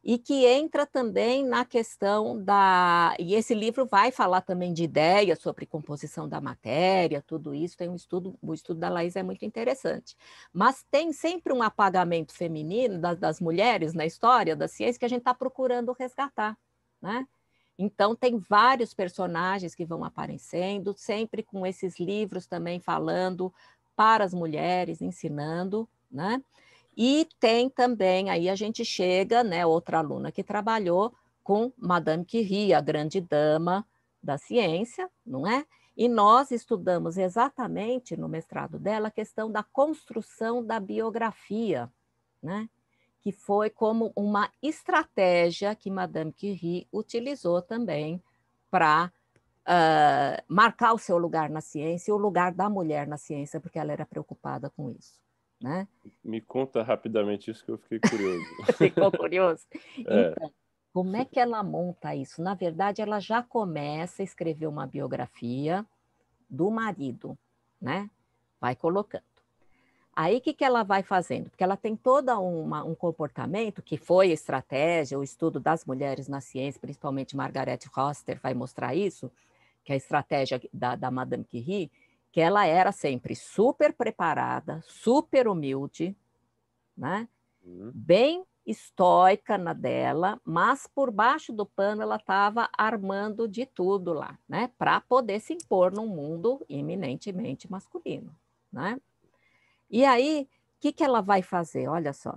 e que entra também na questão da. E esse livro vai falar também de ideias sobre composição da matéria, tudo isso. Tem um estudo, o estudo da Laís é muito interessante. Mas tem sempre um apagamento feminino das, das mulheres na história da ciência que a gente está procurando resgatar, né? Então, tem vários personagens que vão aparecendo, sempre com esses livros também falando para as mulheres, ensinando, né? E tem também, aí a gente chega, né, outra aluna que trabalhou com Madame Curie, a grande dama da ciência, não é? E nós estudamos exatamente no mestrado dela a questão da construção da biografia, né? que foi como uma estratégia que Madame Curie utilizou também para uh, ah, marcar o seu lugar na ciência e o lugar da mulher na ciência, porque ela era preocupada com isso. Né? Me conta rapidamente isso que eu fiquei curioso. Ficou curioso? É. Então, como é que ela monta isso? Na verdade, ela já começa a escrever uma biografia do marido, né? Vai colocando. Aí o que, que ela vai fazendo? Porque ela tem toda uma, um comportamento que foi a estratégia, o estudo das mulheres na ciência, principalmente Margaret Roster vai mostrar isso, que é a estratégia da, da Madame Curie, que ela era sempre super preparada, super humilde, né? Uhum. Bem estoica na dela, mas por baixo do pano ela estava armando de tudo lá, né? Para poder se impor num mundo eminentemente masculino, né? E aí, o que, que ela vai fazer? Olha só.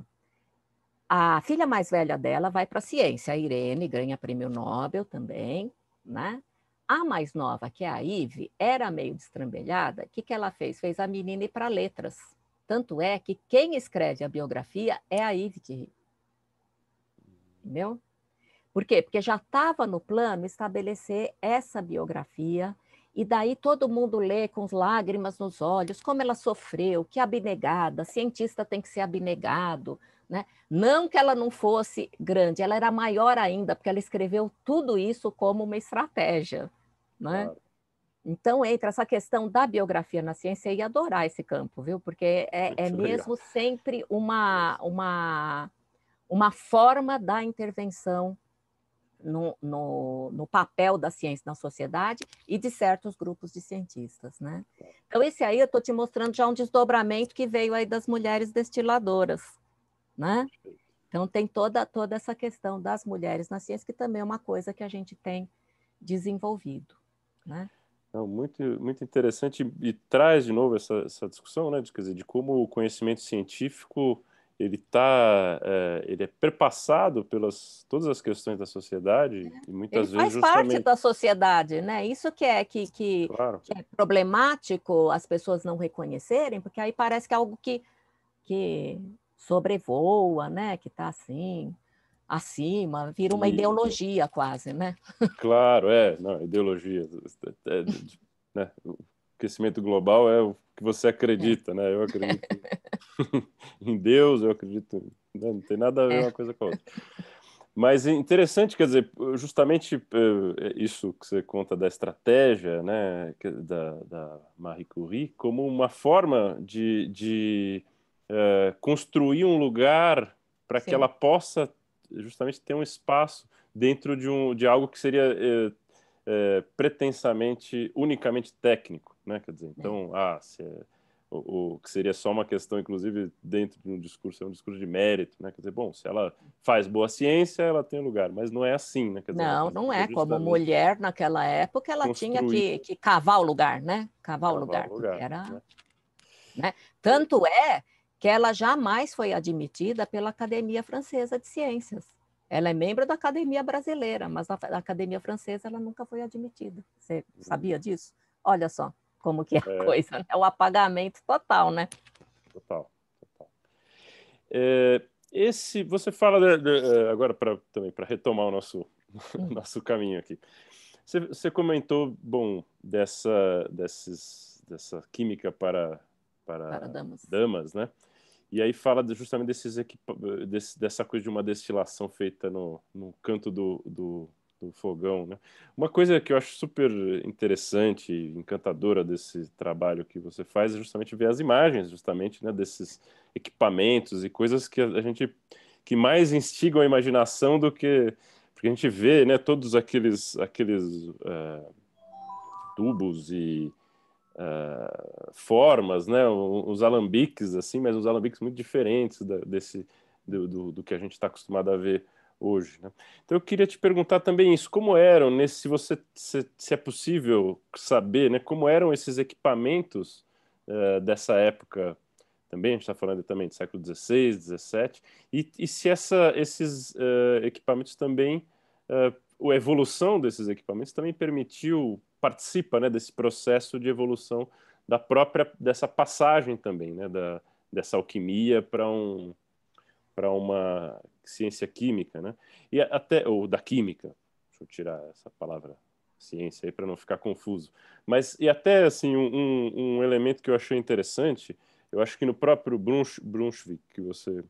A filha mais velha dela vai para a ciência, a Irene ganha prêmio Nobel também, né? A mais nova, que é a Ive, era meio destrambelhada. O que, que ela fez? Fez a menina ir para letras. Tanto é que quem escreve a biografia é a Ive Thierry. Entendeu? Por quê? Porque já estava no plano estabelecer essa biografia, e daí todo mundo lê com lágrimas nos olhos como ela sofreu, que abnegada, cientista tem que ser abnegado, né? Não que ela não fosse grande, ela era maior ainda, porque ela escreveu tudo isso como uma estratégia. Né? Claro. Então, entra essa questão da biografia na ciência e adorar esse campo, viu? Porque é, é, é mesmo legal. sempre uma, uma, uma forma da intervenção no, no, no, papel da ciência na sociedade e de certos grupos de cientistas. Né? É. Então, esse aí eu estou te mostrando já um desdobramento que veio aí das mulheres destiladoras né? Então tem toda toda essa questão das mulheres na ciência que também é uma coisa que a gente tem desenvolvido, né? Não, muito muito interessante e, traz de novo essa, essa discussão, né? De, quer dizer, de como o conhecimento científico ele tá é, ele é perpassado pelas todas as questões da sociedade é. e muitas ele vezes faz justamente... parte da sociedade né isso que é que que, claro. que, é problemático as pessoas não reconhecerem porque aí parece que é algo que que sobrevoa, né? Que está assim, acima, vira uma Isso. ideologia quase, né? Claro, é, não, ideologia. É, é né? O aquecimento global é o que você é. acredita, né? Eu acredito em Deus, eu acredito. Né? Não tem nada a ver é. uma coisa com a outra. Mas é interessante, quer dizer, justamente eh, isso que você conta da estratégia né, da, da Marie Curie como uma forma de, de eh, construir um lugar para que ela possa justamente ter um espaço dentro de, um, de algo que seria é, pretensamente, unicamente técnico, né? Quer dizer, é. então, ah, é, o, o, que seria só uma questão, inclusive, dentro de um discurso, é um discurso de mérito, né? Quer dizer, bom, se ela faz boa ciência, ela tem lugar, mas não é assim, né? Quer dizer, não, não é. é Como mulher, naquela época, ela tinha que, que cavar o lugar, né? Cavar, cavar o lugar. lugar era... Né? Né? Tanto é que ela jamais foi admitida pela Academia Francesa de Ciências. Ela é membro da Academia Brasileira, mas na Academia Francesa ela nunca foi admitida. Você sabia disso? Olha só como que é a é. coisa, né? é o apagamento total, né? Total, total. É, esse, você fala de, de, é, agora pra, também para retomar o nosso nosso caminho aqui. Você, você comentou, bom, dessa desses, dessa química para para, para damas. damas. né? E aí fala justamente desses desse, dessa coisa de uma destilação feita no, no canto do, do, do, fogão. Né? Uma coisa que eu acho super interessante e encantadora desse trabalho que você faz é justamente ver as imagens, justamente, né, desses equipamentos e coisas que a gente que mais instigam a imaginação do que porque a gente vê, né, todos aqueles aqueles eh, tubos e uh, formas, né? Os alambiques, assim, mas os alambiques muito diferentes da, desse, do, do, do, que a gente está acostumado a ver hoje. Né? Então eu queria te perguntar também isso, como eram, nesse, se você se, se é possível saber, né, como eram esses equipamentos uh, dessa época também, a gente está falando também do século XVI, XVII, e, e se essa, esses uh, equipamentos também, uh, a evolução desses equipamentos também permitiu participa né, desse processo de evolução da própria dessa passagem também, né, da, dessa alquimia para um para uma ciência química, né? E até ou da química, deixa eu tirar essa palavra ciência aí para não ficar confuso. Mas e até assim um, um, elemento que eu achei interessante, eu acho que no próprio Brunsch, que você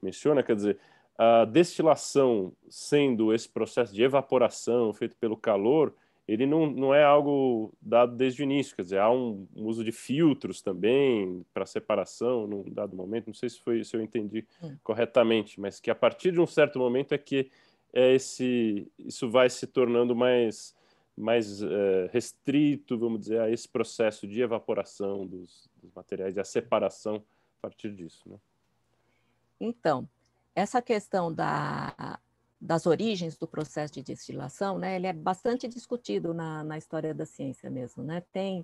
menciona, quer dizer, a destilação sendo esse processo de evaporação feito pelo calor, ele não, não é algo dado desde o início, quer dizer, há um, um uso de filtros também para separação num dado momento, não sei se foi se eu entendi hum. corretamente, mas que a partir de um certo momento é que é esse, isso vai se tornando mais, mais é, restrito, vamos dizer, a esse processo de evaporação dos, dos materiais e a separação a partir disso. Né? Então, essa questão da das origens do processo de destilação, né, ele é bastante discutido na, na história da ciência mesmo, né? Tem,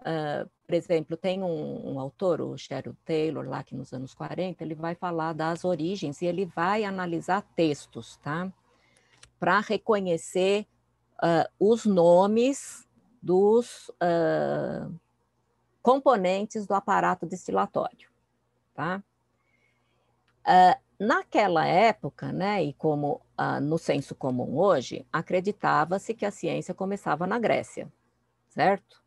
uh, por exemplo, tem um, um autor, o Cheryl Taylor, lá que nos anos 40, ele vai falar das origens e ele vai analisar textos, tá? Para reconhecer uh, os nomes dos uh, componentes do aparato destilatório, tá? Uh, Naquela época, né, e como ah, no senso comum hoje, acreditava-se que a ciência começava na Grécia, certo?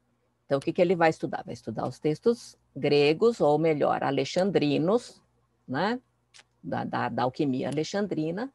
Então, o que, que ele vai estudar? Vai estudar os textos gregos, ou melhor, alexandrinos, né, da, da, da alquimia alexandrina,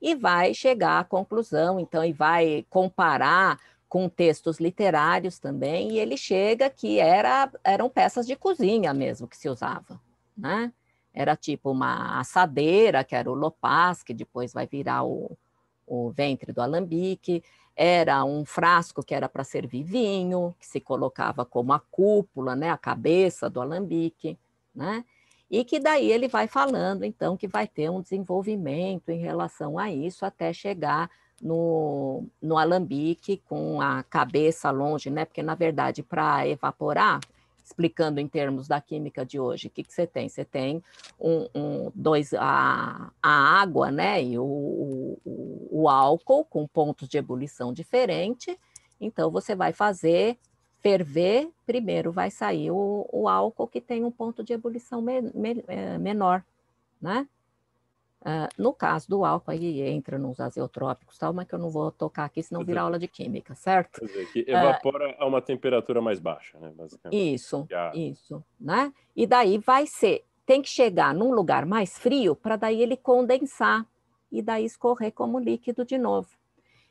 e vai chegar à conclusão, então, e vai comparar com textos literários também, e ele chega que era, eram peças de cozinha mesmo que se usava, né? era tipo uma assadeira, que era o lopaz, que depois vai virar o, o ventre do alambique, era um frasco que era para servir vinho, que se colocava como a cúpula, né, a cabeça do alambique, né? E que daí ele vai falando, então, que vai ter um desenvolvimento em relação a isso até chegar no, no alambique com a cabeça longe, né? Porque, na verdade, para evaporar, explicando em termos da química de hoje, o que, que você tem? Você tem um, um dois, a, a, água né, e o, o, o álcool com pontos de ebulição diferente, então você vai fazer ferver, primeiro vai sair o, o, álcool que tem um ponto de ebulição me, me, eh, menor, né? Ah, no caso do álcool, aí entra nos azeotrópicos tal, mas que eu não vou tocar aqui, senão vira aula de química, certo? Quer dizer, que ah, evapora uh, a uma temperatura mais baixa, né? Basicamente. Isso, a... isso, né? E daí vai ser, tem que chegar num lugar mais frio para daí ele condensar e daí escorrer como líquido de novo.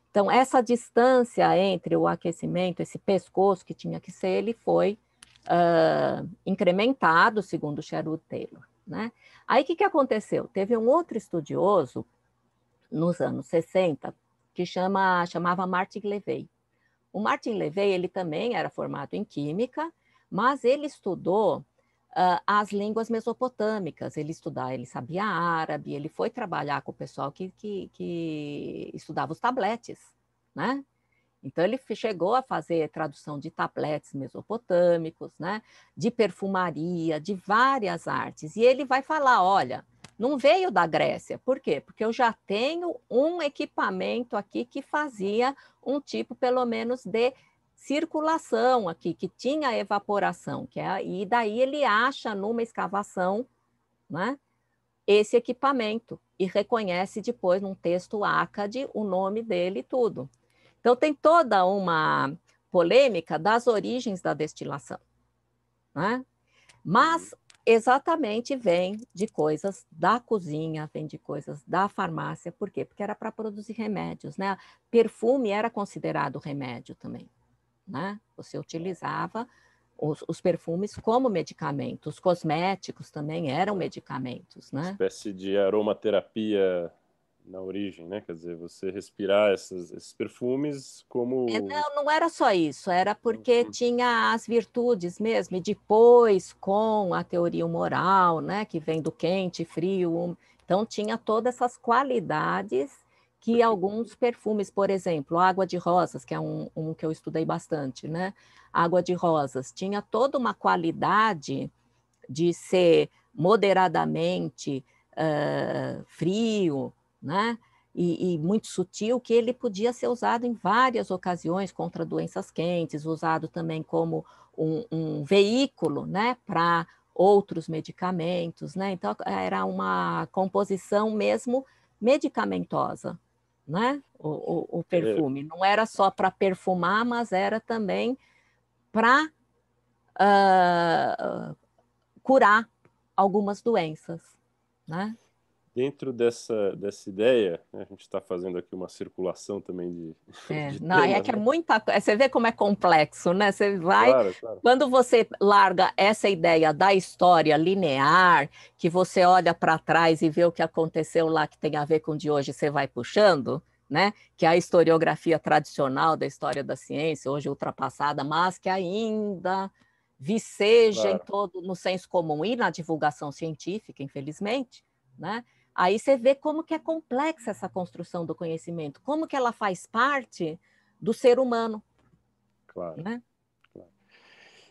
Então, essa distância entre o aquecimento, esse pescoço que tinha que ser, ele foi uh, incrementado, segundo Sherwood Taylor. Né? Aí o que, que aconteceu? Teve um outro estudioso nos anos 60 que chama, chamava Martin Levey. O Martin Levey ele também era formado em química, mas ele estudou uh, as línguas mesopotâmicas. Ele estudava, ele sabia árabe, ele foi trabalhar com o pessoal que, que, que estudava os tabletes, né? Então, ele chegou a fazer tradução de tabletes mesopotâmicos, né? de perfumaria, de várias artes. E ele vai falar: olha, não veio da Grécia. Por quê? Porque eu já tenho um equipamento aqui que fazia um tipo, pelo menos, de circulação aqui, que tinha evaporação. Que é, e daí ele acha numa escavação né, esse equipamento e reconhece depois, num texto Acade, o nome dele e tudo. Então, tem toda uma polêmica das origens da destilação. Né? Mas uhum. exatamente vem de coisas da cozinha, vem de coisas da farmácia. Por quê? Porque era para produzir remédios, né? Perfume era considerado remédio também, né? Você utilizava os, os perfumes como medicamentos, cosméticos também eram medicamentos, né? Uma espécie de aromaterapia na origem, né? Quer dizer, você respirar essas, esses perfumes como. É, não, não era só isso, era uhum. porque tinha as virtudes mesmo, e depois com a teoria moral, né? Que vem do quente, frio. Então, tinha todas essas qualidades que alguns perfumes, por exemplo, água de rosas, que é um, um que eu estudei bastante, né? Água de rosas tinha toda uma qualidade de ser moderadamente uh, frio, né? E, e, muito sutil, que ele podia ser usado em várias ocasiões contra doenças quentes, usado também como um, um veículo né, para outros medicamentos. Né? Então, era uma composição mesmo medicamentosa, né? o, o, o é. perfume. Não era só para perfumar, mas era também para uh, ah, curar algumas doenças. Né? dentro dessa, dessa ideia, né, a gente está fazendo aqui uma circulação também de. É, de não, é temas, é que é né? muita coisa. É, você vê como é complexo, né? Você vai. Claro, claro. Quando você larga essa ideia da história linear, que você olha para trás e vê o que aconteceu lá que tem a ver com o de hoje, você vai puxando. Né? que é a historiografia tradicional da história da ciência, hoje ultrapassada, mas que ainda viceja claro. em todo, no senso comum e na divulgação científica, infelizmente, né? Aí você vê como que é complexa essa construção do conhecimento, como que ela faz parte do ser humano. Claro. Né?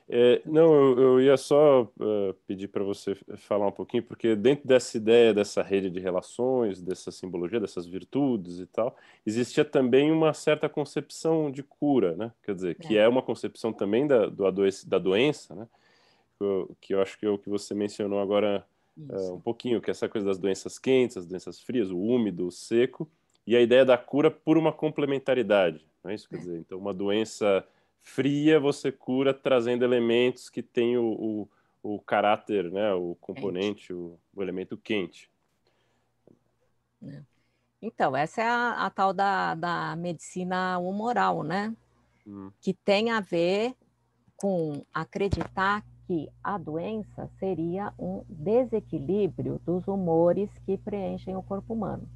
É, não, eu, eu, ia só uh, pedir para você falar um pouquinho, porque dentro dessa ideia dessa rede de relações, dessa simbologia, dessas virtudes e tal, existia também uma certa concepção de cura, né? Quer dizer, que é, é uma concepção também da, do da doença, né? Que eu, que eu acho que é o que você mencionou agora uh, um pouquinho, que é essa coisa das doenças quentes, as doenças frias, o úmido, o seco, e a ideia da cura por uma complementaridade, não é isso? Quer é. dizer, então uma doença fria você cura trazendo elementos que têm o, o, o caráter, né, o componente, o, o, elemento quente. É. Então, essa é a, a tal da, da medicina humoral, né? Hum. Que tem a ver com acreditar que a doença seria um desequilíbrio dos humores que preenchem o corpo humano.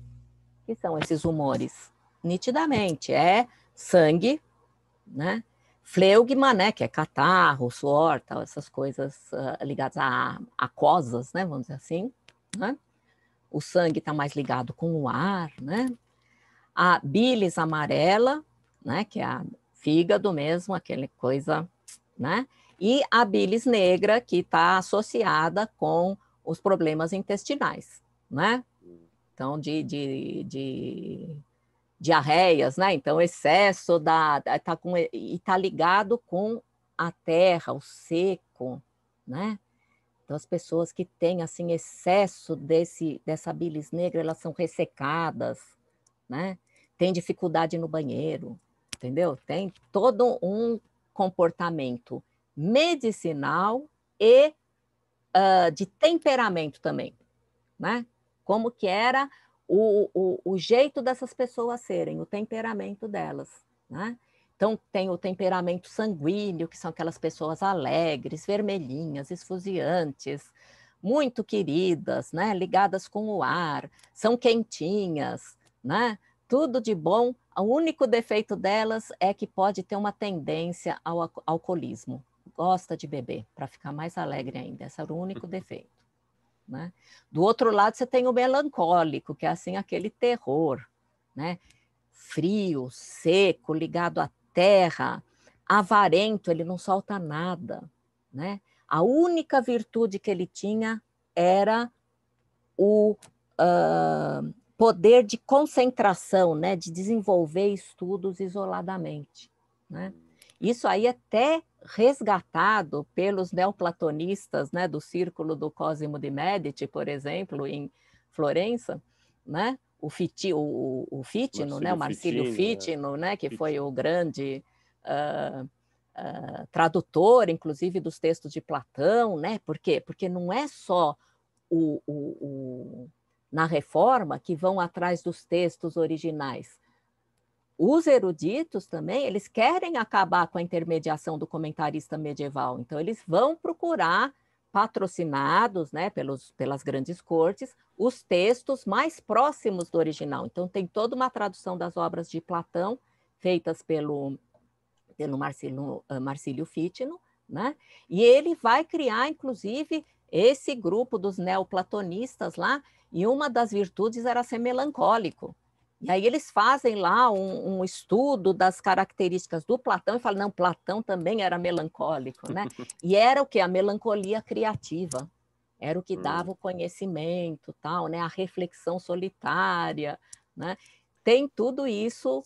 Que são esses humores? Nitidamente, é sangue, né? Fleugma, né, que é catarro, suor, tal, essas coisas uh, ligadas a aquosas, né, vamos dizer assim, né? O sangue está mais ligado com o ar, né? A bilis amarela, né, que é a fígado mesmo, aquela coisa, né? e a bilis negra, que está associada com os problemas intestinais, né? Então, de, de, de diarreias, né? Então, excesso da. Tá com, e está ligado com a terra, o seco, né? Então, as pessoas que têm, assim, excesso desse, dessa bilis negra, elas são ressecadas, né? Tem dificuldade no banheiro, entendeu? Tem todo um comportamento medicinal e uh, de temperamento também, né? Como que era o, o, o jeito dessas pessoas serem, o temperamento delas, né? Então, tem o temperamento sanguíneo, que são aquelas pessoas alegres, vermelhinhas, esfuziantes, muito queridas, né? ligadas com o ar, são quentinhas, né? tudo de bom. O único defeito delas é que pode ter uma tendência ao alcoolismo gosta de beber, para ficar mais alegre ainda. Esse era o único uhum. defeito. Né? Do outro lado, você tem o melancólico, que é assim aquele terror, né? frio, seco, ligado à terra, avarento, ele não solta nada. Né? A única virtude que ele tinha era o uh, poder de concentração, né? de desenvolver estudos isoladamente. Né? Uhum. Isso aí até resgatado pelos neoplatonistas né, do círculo do Cosimo de Medici, por exemplo, em Florença, né? o, Fiti, o, o Fitino, Marcílio né? o Marcílio é. Fitino, né? que foi o grande uh, uh, tradutor, inclusive, dos textos de Platão. Né? Por quê? Porque não é só o, o, o na reforma que vão atrás dos textos originais os eruditos também, eles querem acabar com a intermediação do comentarista medieval. Então, eles vão procurar, patrocinados né, pelos, pelas grandes cortes, os textos mais próximos do original. Então, tem toda uma tradução das obras de Platão, feitas pelo, pelo Marcílio, eh, Marcílio Fitino, né? e ele vai criar, inclusive, esse grupo dos neoplatonistas lá, e uma das virtudes era ser melancólico. E aí eles fazem lá um, um, estudo das características do Platão e falam, não, Platão também era melancólico, né? e era o que? A melancolia criativa. Era o que hum. dava o conhecimento, tal, né? A reflexão solitária, né? Tem tudo isso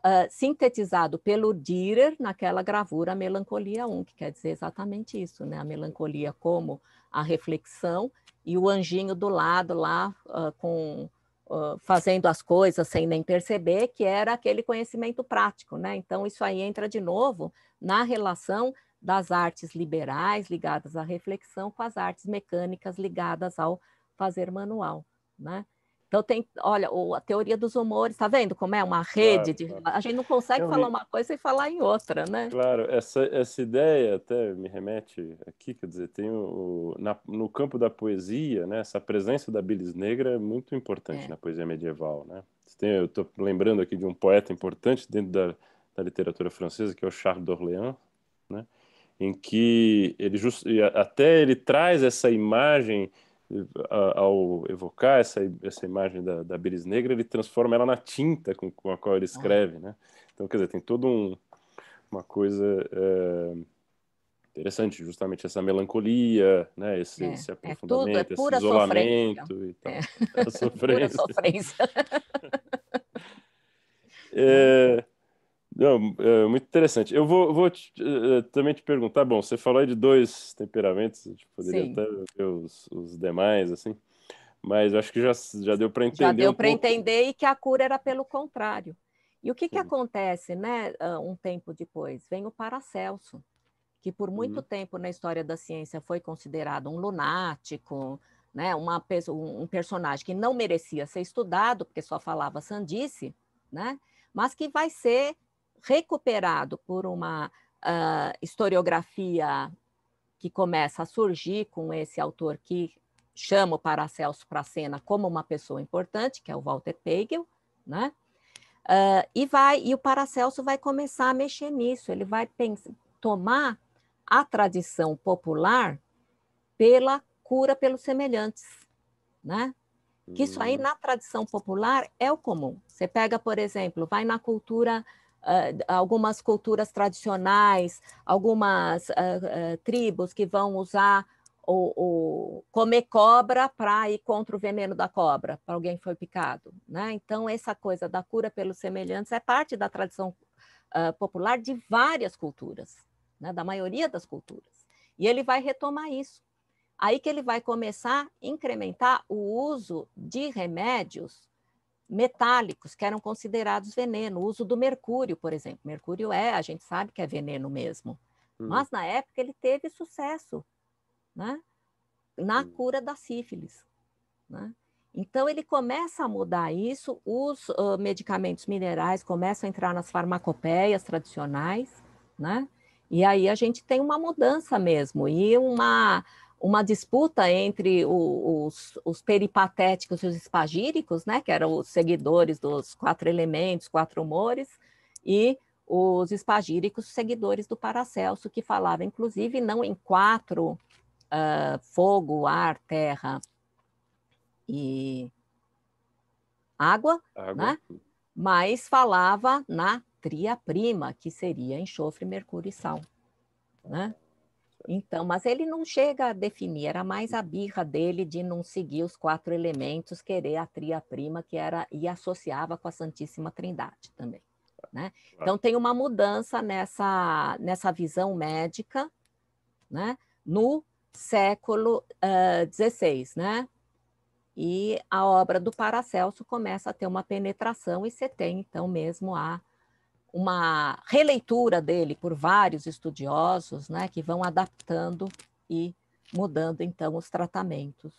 uh, sintetizado pelo Dürer naquela gravura Melancolia 1, que quer dizer exatamente isso, né? A melancolia como a reflexão e o anjinho do lado lá uh, com fazendo as coisas sem nem perceber, que era aquele conhecimento prático. Né? Então, isso aí entra de novo na relação das artes liberais ligadas à reflexão com as artes mecânicas ligadas ao fazer manual. Né? Então tem, olha, a teoria dos humores, está vendo como é uma rede? Claro, de, claro. A gente não consegue eu falar me... uma coisa e falar em outra, né? Claro, essa, essa ideia até me remete aqui, quer dizer, tem o, na, no campo da poesia, né, essa presença da bilis negra é muito importante é. na poesia medieval, né? Tem, eu estou lembrando aqui de um poeta importante dentro da, da literatura francesa, que é o Charles d'Orléans, né? em que ele just, até ele traz essa imagem ao evocar essa, essa imagem da, da Beris Negra, ele transforma ela na tinta com, com a qual ele ah. escreve, né? Então, quer dizer, tem toda um, uma coisa é, interessante, justamente essa melancolia, né? Esse, é, esse aprofundamento, é tudo, é pura esse isolamento sofrência. e tal. É. A sofrência. pura sofrência. é... é. Não, é muito interessante. Eu vou, vou te, eh, eh, também te perguntar, bom, você falou aí de dois temperamentos, a gente poderia Sim. até ver os, os, demais, assim, mas acho que já, já deu para entender. Já deu um para entender e que a cura era pelo contrário. E o que, que acontece, né, um tempo depois? Vem o Paracelso, que por muito uhum. tempo na história da ciência foi considerado um lunático, né, uma, um personagem que não merecia ser estudado, porque só falava sandice, né, mas que vai ser recuperado por uma uh, historiografia que começa a surgir com esse autor que chama o Paracelso para a cena como uma pessoa importante, que é o Walter Pegel, né? Uh, e vai e o Paracelso vai começar a mexer nisso. Ele vai pensar, tomar a tradição popular pela cura pelos semelhantes, né? Que isso aí hum. na tradição popular é o comum. Você pega, por exemplo, vai na cultura uh, algumas culturas tradicionais, algumas uh, tribos que vão usar o, o comer cobra para ir contra o veneno da cobra, para alguém que foi picado. Né? Então, essa coisa da cura pelos semelhantes é parte da tradição popular de várias culturas, né? da maioria das culturas. E ele vai retomar isso. Aí que ele vai começar a incrementar o uso de remédios metálicos que eram considerados veneno, o uso do mercúrio, por exemplo. Mercúrio é, a gente sabe que é veneno mesmo, hum. mas na época ele teve sucesso né? na hum. cura da sífilis. Né? Então ele começa a mudar isso, os uh, medicamentos minerais começam a entrar nas farmacopeias tradicionais, né? E aí a gente tem uma mudança mesmo e uma uma disputa entre os, os peripatéticos e os espagíricos, né, que eram os seguidores dos quatro elementos, quatro humores, e os espagíricos, seguidores do Paracelso, que falava, inclusive, não em quatro, uh, fogo, ar, terra e água, água. Né? mas falava na tria prima, que seria enxofre, mercúrio e sal. Né? Então, mas ele não chega a definir, era mais a uhum. birra dele de não seguir os quatro elementos, querer a tria prima que era e associava com a Santíssima Trindade também, né? Então tem uma mudança nessa nessa visão médica, né? No século XVI, uh, né? E a obra do Paracelso começa a ter uma penetração e você tem então mesmo a uma releitura dele por vários estudiosos, né, que vão adaptando e mudando então os tratamentos.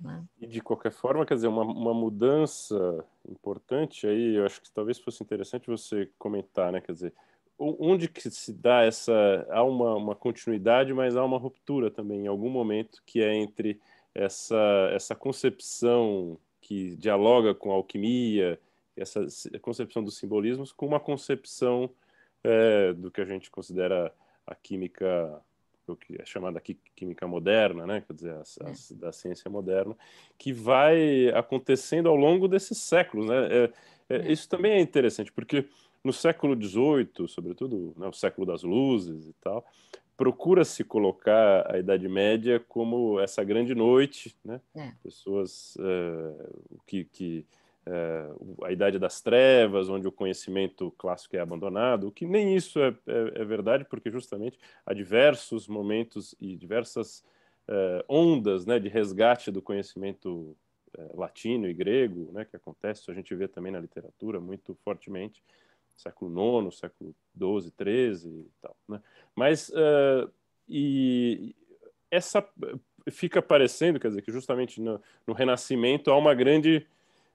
Né? E de qualquer forma, quer dizer, uma, uma mudança importante aí, eu acho que talvez fosse interessante você comentar, né, quer dizer, onde que se dá essa há uma, uma continuidade, mas há uma ruptura também em algum momento que é entre essa essa concepção que dialoga com a alquimia essa concepção dos simbolismos com uma concepção é, do que a gente considera a química o que é chamada aqui química moderna, né? quer dizer, as, as, é. da ciência moderna, que vai acontecendo ao longo desses séculos. Né? É, é, é. isso também é interessante, porque no século XVIII, sobretudo né, o século das luzes e tal, procura-se colocar a Idade Média como essa grande noite, né? É. pessoas uh, que, que é, a idade das trevas, onde o conhecimento clássico é abandonado, o que nem isso é, é, é verdade, porque justamente há diversos momentos e diversas eh, ondas né, de resgate do conhecimento eh, latino e grego, né, que acontece, isso a gente vê também na literatura muito fortemente, século IX, século XII, XIII e tal. Né? Mas e essa fica parecendo, quer dizer, que justamente no, no Renascimento há uma grande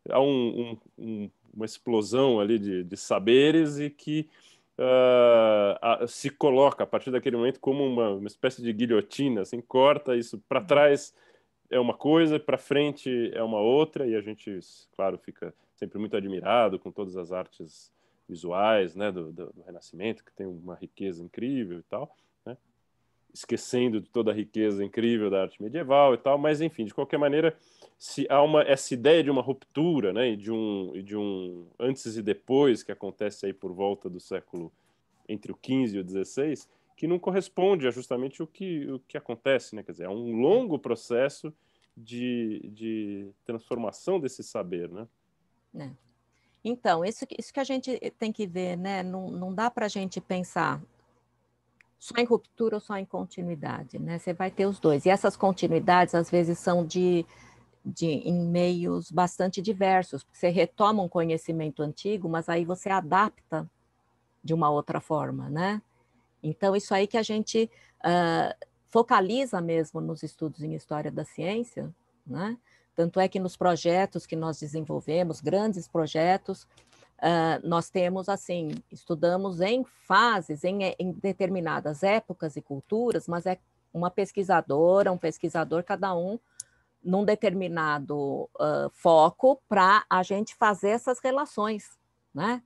há um, um, uma explosão ali de, de saberes e que uh, a, se coloca a partir daquele momento como uma, uma espécie de guilhotina, assim, corta isso para uhum. trás é uma coisa, para frente é uma outra, e a gente, claro, fica sempre muito admirado com todas as artes visuais né, do, do, do Renascimento, que tem uma riqueza incrível e tal, esquecendo de toda a riqueza incrível da arte medieval e tal, mas enfim, de qualquer maneira, se há uma essa ideia de uma ruptura, né, e de um de um antes e depois que acontece aí por volta do século entre o 15 e o 16, que não corresponde a justamente o que o que acontece, né? Quer dizer, é um longo processo de, de transformação desse saber, né? É. Então, isso, isso que a gente tem que ver, né? Não, não dá para a gente pensar só em ruptura ou só em continuidade, né? Você vai ter os dois. E essas continuidades, às vezes, são de, de em meios bastante diversos, você retoma um conhecimento antigo, mas aí você adapta de uma outra forma, né? Então, isso aí que a gente uh, focaliza mesmo nos estudos em história da ciência, né? Tanto é que nos projetos que nós desenvolvemos, grandes projetos, ah, nós temos, assim, estudamos em fases, em, eh, em determinadas épocas e culturas, mas é uma pesquisadora, um pesquisador, cada um num determinado uh, foco para a gente fazer essas relações, né?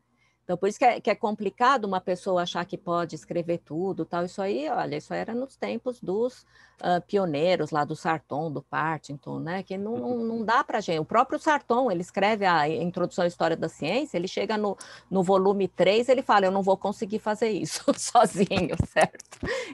Então, por isso que é, que é, complicado uma pessoa achar que pode escrever tudo, tal. Isso aí, olha, isso era nos tempos dos uh, pioneiros lá do Sarton, do Partington, né? Que não, não, não dá para gente. O próprio Sarton, ele escreve a Introdução à História da Ciência, ele chega no, no volume 3, ele fala, eu não vou conseguir fazer isso sozinho, certo?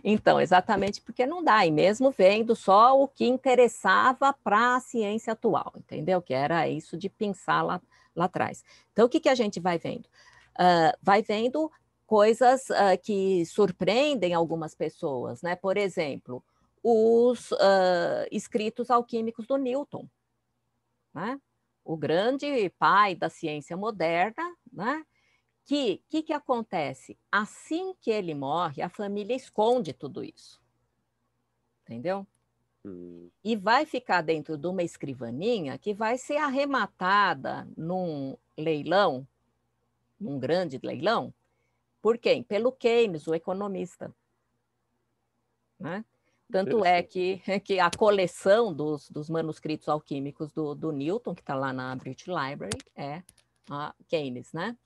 Então, exatamente porque não dá. E mesmo vendo só o que interessava para a ciência atual, entendeu? Que era isso de pensar lá, lá atrás. Então, o que, que a gente vai vendo? uh, vai vendo coisas uh, que surpreendem algumas pessoas, né? Por exemplo, os uh, escritos alquímicos do Newton, né? O grande pai da ciência moderna, né? Que que, que acontece? Assim que ele morre, a família esconde tudo isso, entendeu? Hum. E vai ficar dentro de uma escrivaninha que vai ser arrematada num leilão num grande leilão, por quem? Pelo Keynes, o economista. Né? Tanto é que, que a coleção dos, dos manuscritos alquímicos do, do Newton, que está lá na British Library, é a Keynes, né?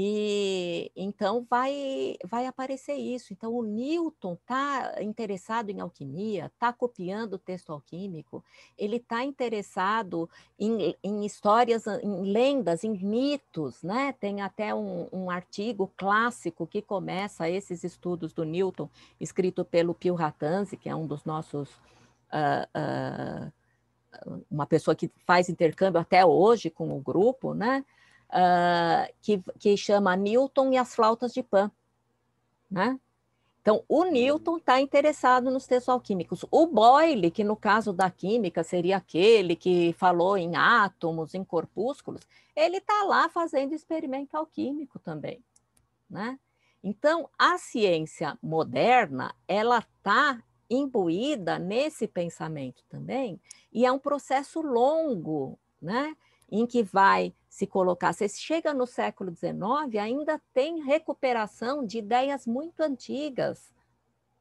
E então vai vai aparecer isso. Então o Newton está interessado em alquimia, está copiando o texto alquímico, ele está interessado em, em, histórias, em lendas, em mitos, né? Tem até um, um artigo clássico que começa esses estudos do Newton, escrito pelo Pio Ratanzi, que é um dos nossos uh, uh, uma pessoa que faz intercâmbio até hoje com o grupo, né? uh, que, que chama Newton e as flautas de Pan. Né? Então, o Newton está interessado nos textos alquímicos. O Boyle, que no caso da química seria aquele que falou em átomos, em corpúsculos, ele está lá fazendo experimento alquímico também, né? Então, a ciência moderna, ela está imbuída nesse pensamento também, e é um processo longo, né? em que vai se colocar. Você chega no século XIX, ainda tem recuperação de ideias muito antigas,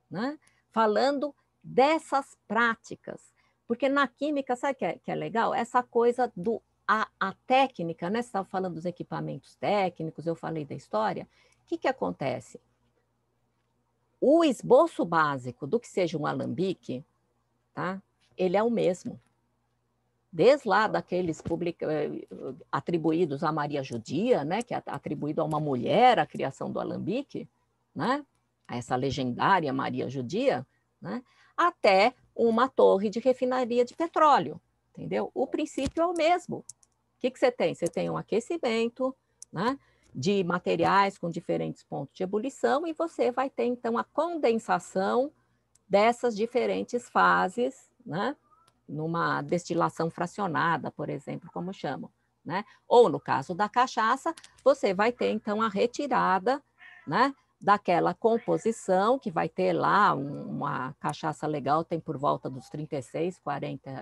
né? falando dessas práticas. Porque na química, sabe que é, que é legal? Essa coisa do a, a técnica, né? Você estava falando dos equipamentos técnicos, eu falei da história. O que, que acontece? O esboço básico do que seja um alambique, tá? ele é o mesmo desde lá daqueles eh, atribuídos à Maria Judia, né, que é atribuído a uma mulher a criação do alambique, né, a essa legendária Maria Judia, né, até uma torre de refinaria de petróleo, entendeu? O princípio é o mesmo. O que, que você tem? Você tem um aquecimento, né, de materiais com diferentes pontos de ebulição e você vai ter então a condensação dessas diferentes fases, né? numa destilação fracionada, por exemplo, como chamam. Né? Ou no caso da cachaça, você vai ter então a retirada né, daquela composição que vai ter lá uma cachaça legal, tem por volta dos 36, 40%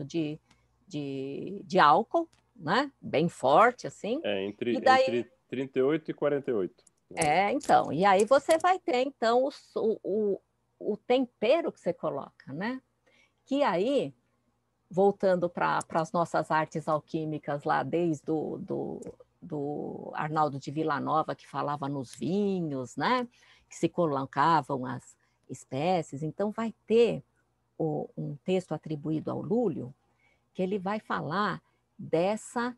eh, de, de, de álcool, né? Bem forte assim. É, entre, e daí... entre 38 e 48. É, então, e aí você vai ter então o, o, o tempero que você coloca, né? que aí, voltando para as nossas artes alquímicas lá, desde do, do, do Arnaldo de Villanova, que falava nos vinhos, né? que se colocavam as espécies, então vai ter o, um texto atribuído ao Lúlio, que ele vai falar dessa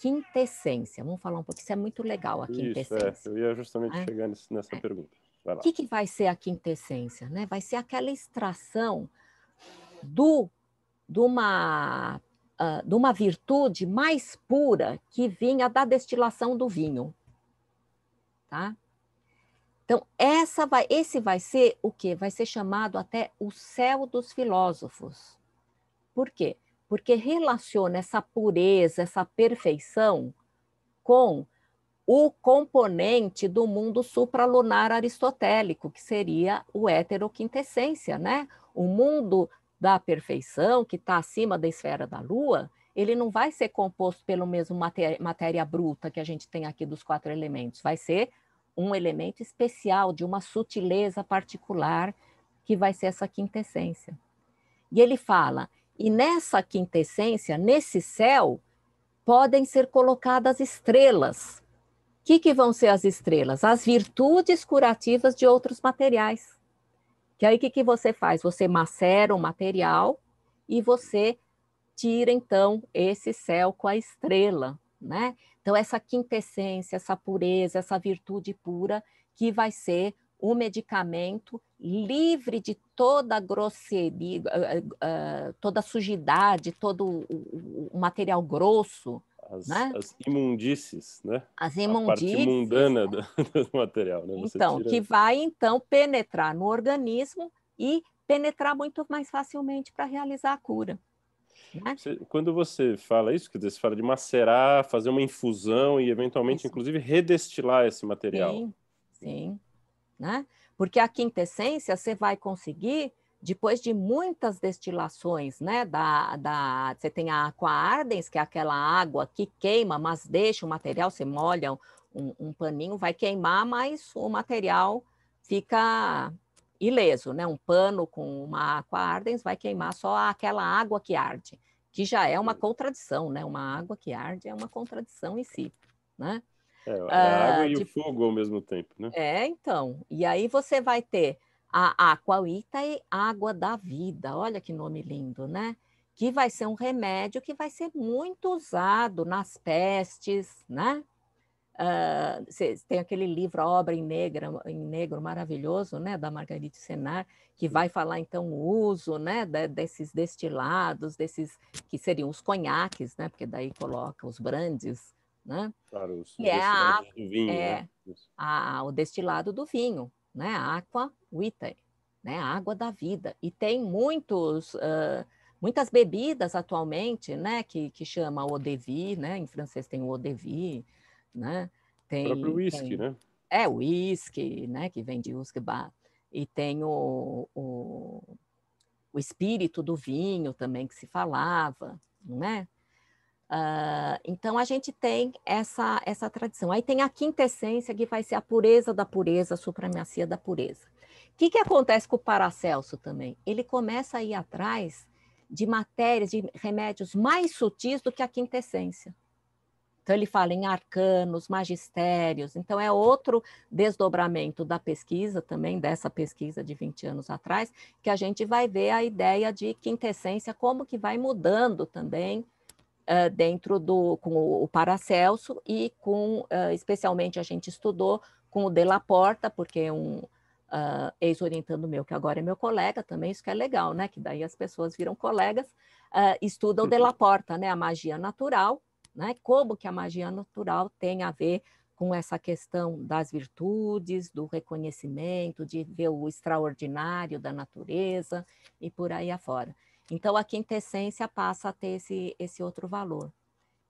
quintessência. Vamos falar um pouco, isso é muito legal, a quintessência. Isso, é. Eu ia justamente é? chegar nessa é. pergunta. O que, que vai ser a quintessência? Né? Vai ser aquela extração do, de, uma, uh, de uma virtude mais pura que vinha da destilação do vinho. Tá? Então, essa vai, esse vai ser o quê? Vai ser chamado até o céu dos filósofos. Por quê? Porque relaciona essa pureza, essa perfeição com o componente do mundo supralunar aristotélico, que seria o heteroquintessência, né? O mundo da perfeição, que está acima da esfera da Lua, ele não vai ser composto pelo mesmo matéria, matéria bruta que a gente tem aqui dos quatro elementos, vai ser um elemento especial, de uma sutileza particular, que vai ser essa quintessência. E ele fala: e nessa quintessência, nesse céu, podem ser colocadas estrelas. O que, que vão ser as estrelas? As virtudes curativas de outros materiais. Que aí o que, que você faz? Você macera o material e você tira então esse céu com a estrela, né? Então essa quintessência, essa pureza, essa virtude pura que vai ser o medicamento livre de toda grosseria, eh, eh, eh, toda sujidade, todo o material grosso, as, né? as imundícies, né? As imundícies. A parte mundana né? do, do, material, né? Você então, tira... que vai então penetrar no organismo e penetrar muito mais facilmente para realizar a cura. Né? Você, quando você fala isso, quer dizer, você fala de macerar, fazer uma infusão e eventualmente, isso. inclusive, redestilar esse material. Sim, sim. Né? Porque a quintessência você vai conseguir depois de muitas destilações, né, da, da, você tem a aqua ardens, que é aquela água que queima, mas deixa o material, você molha um, um paninho, vai queimar, mas o material fica ileso, né? Um pano com uma aqua ardens vai queimar só aquela água que arde, que já é uma contradição, né? Uma água que arde é uma contradição em si, né? É, é a ah, água uh, e de... o fogo ao mesmo tempo, né? É, então. E aí você vai ter a Aquavita é água da vida. Olha que nome lindo, né? Que vai ser um remédio que vai ser muito usado nas pestes, né? Uh, tem aquele livro, a obra em negro, em negro maravilhoso, né, da Margaride Senar, que vai falar então o uso, né, de, desses destilados, desses que seriam os conhaques, né, porque daí coloca os brandes, né? Claro, os, e é a, vinho, é, né? a, o destilado do vinho, né, a aqua Witty, né? A água da vida. E tem muitos, uh, muitas bebidas atualmente, né? Que, que chama eau de vie, né? Em francês tem o eau de vie, né? Tem, o próprio whisky, tem... né? É, o whisky, né? Que vem de whisky E tem o, o, o espírito do vinho também que se falava, né? Uh, então a gente tem essa essa tradição. Aí tem a quinta essência que vai ser a pureza da pureza, a supremacia da pureza que, que acontece com o Paracelso também? Ele começa a ir atrás de matérias, de remédios mais sutis do que a quintessência. Então, ele fala em arcanos, magistérios. Então, é outro desdobramento da pesquisa, também dessa pesquisa de 20 anos atrás, que a gente vai ver a ideia de quintessência, como que vai mudando também uh, dentro do com o, o Paracelso e com, uh, especialmente, a gente estudou com o Delaporta, porque é um, uh, ex-orientando meu, que agora é meu colega também, isso que é legal, né? Que daí as pessoas viram colegas, uh, estudam uhum. porta né? A magia natural, né? Como que a magia natural tem a ver com essa questão das virtudes, do reconhecimento, de ver o extraordinário da natureza e por aí afora. Então, a quintessência passa a ter esse, esse outro valor.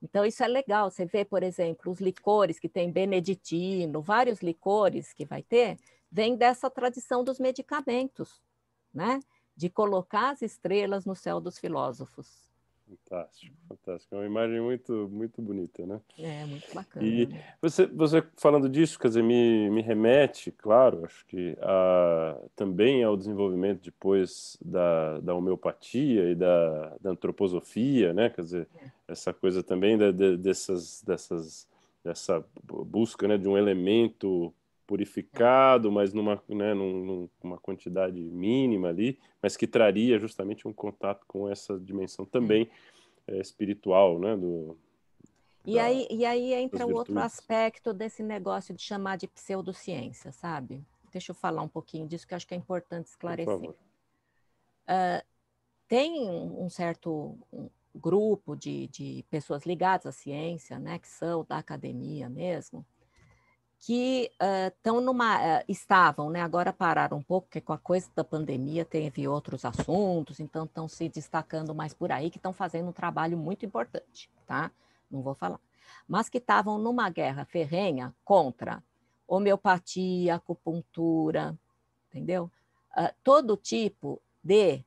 Então, isso é legal. Você vê, por exemplo, os licores que tem beneditino, vários licores que vai ter, vem dessa tradição dos medicamentos, né? de colocar as estrelas no céu dos filósofos. Fantástico, fantástico. É uma imagem muito, muito bonita, né? É, muito bacana. E né? você, você falando disso, quer dizer, me, me remete, claro, acho que a, também ao desenvolvimento depois da, da homeopatia e da, da antroposofia, né? Quer dizer, é. essa coisa também de, dessas, dessas, dessa busca né, de um elemento purificado, mas numa, né, num, numa quantidade mínima ali, mas que traria justamente um contato com essa dimensão é. também é, espiritual, né, do, e, da, aí, e aí entra o outro aspecto desse negócio de chamar de pseudociência, sabe? Deixa eu falar um pouquinho disso, que acho que é importante esclarecer. Uh, tem um certo grupo de, de pessoas ligadas à ciência, né, que são da academia mesmo, que estão eh, numa uh, estavam, né? Agora pararam um pouco, porque com a coisa da pandemia teve outros assuntos, então estão se destacando mais por aí, que estão fazendo um trabalho muito importante, tá? Não vou falar. Mas que estavam numa guerra ferrenha contra homeopatia, acupuntura, entendeu? Uh, todo tipo de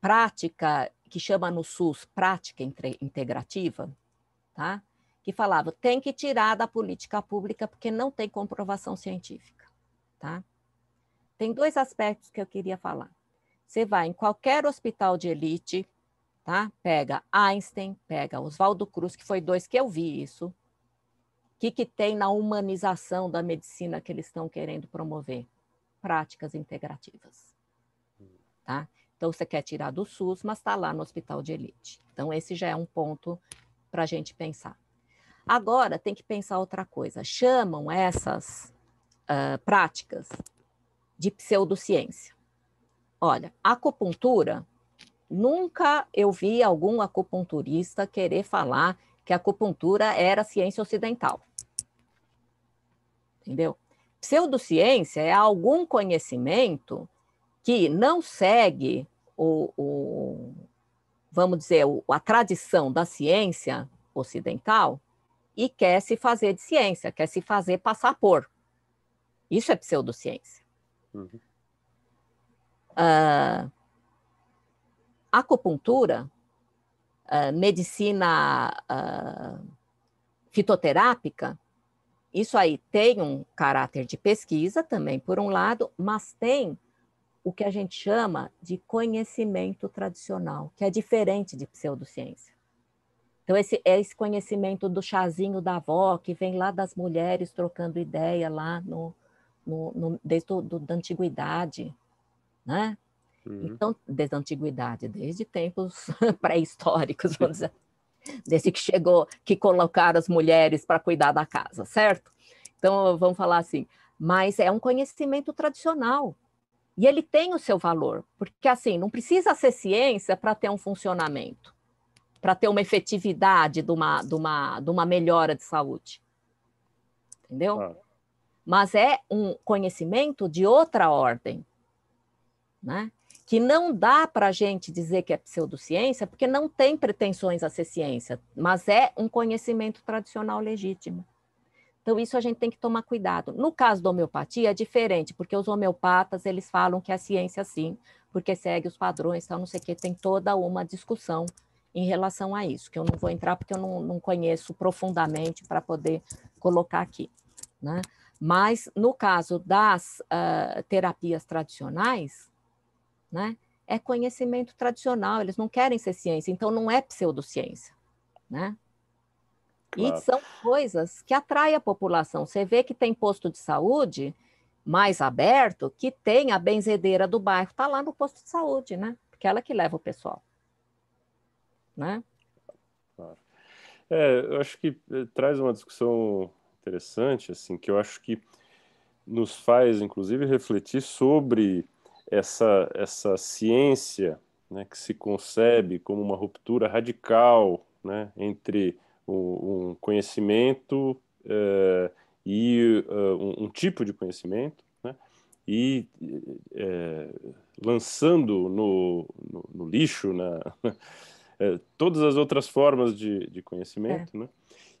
prática que chama no SUS prática integrativa, tá? que falava tem que tirar da política pública porque não tem comprovação científica, tá? Tem dois aspectos que eu queria falar. Você vai em qualquer hospital de elite, tá? Pega Einstein, pega Oswaldo Cruz, que foi dois que eu vi isso. O que, que tem na humanização da medicina que eles estão querendo promover? Práticas integrativas, tá? Então, você quer tirar do SUS, mas está lá no hospital de elite. Então, esse já é um ponto para a gente pensar. Agora tem que pensar outra coisa. Chamam essas uh, práticas de pseudociência. Olha, acupuntura, nunca eu vi algum acupunturista querer falar que a acupuntura era ciência ocidental. Entendeu? Pseudociência é algum conhecimento que não segue o, o vamos dizer, a tradição da ciência ocidental e quer se fazer de ciência, quer se fazer passar por. Isso é pseudociência. Uhum. Uh, acupuntura, uh, medicina uh, fitoterápica, isso aí tem um caráter de pesquisa também, por um lado, mas tem o que a gente chama de conhecimento tradicional, que é diferente de pseudociência. Então, esse, é esse conhecimento do chazinho da avó, que vem lá das mulheres trocando ideia lá no, no, no desde o, do, da antiguidade, né? Uhum. Então, desde a antiguidade, desde tempos pré-históricos, vamos dizer, desde que chegou, que colocaram as mulheres para cuidar da casa, certo? Então, vamos falar assim, mas é um conhecimento tradicional, e ele tem o seu valor, porque assim, não precisa ser ciência para ter um funcionamento para ter uma efetividade de uma, de, uma, de uma melhora de saúde. Entendeu? Ah. Mas é um conhecimento de outra ordem, né? que não dá para a gente dizer que é pseudociência, porque não tem pretensões a ser ciência, mas é um conhecimento tradicional legítimo. Então, isso a gente tem que tomar cuidado. No caso da homeopatia, é diferente, porque os homeopatas, eles falam que é ciência sim, porque segue os padrões, tal, não sei o que, tem toda uma discussão em relação a isso, que eu não vou entrar porque eu não, não conheço profundamente para poder colocar aqui. Né? Mas, no caso das uh, terapias tradicionais, né, é conhecimento tradicional, eles não querem ser ciência, então não é pseudociência. Né? Claro. E são coisas que atraem a população. Você vê que tem posto de saúde mais aberto, que tem a benzedeira do bairro, está lá no posto de saúde, né? Porque é ela que leva o pessoal né? Claro. É, eu acho que eh, traz uma discussão interessante, assim, que eu acho que nos faz, inclusive, refletir sobre essa, essa ciência né, que se concebe como uma ruptura radical né, entre o, um conhecimento eh, e uh, um, um, tipo de conhecimento, né, e lançando no, no, no lixo, na, é, todas as outras formas de, de conhecimento, é. né?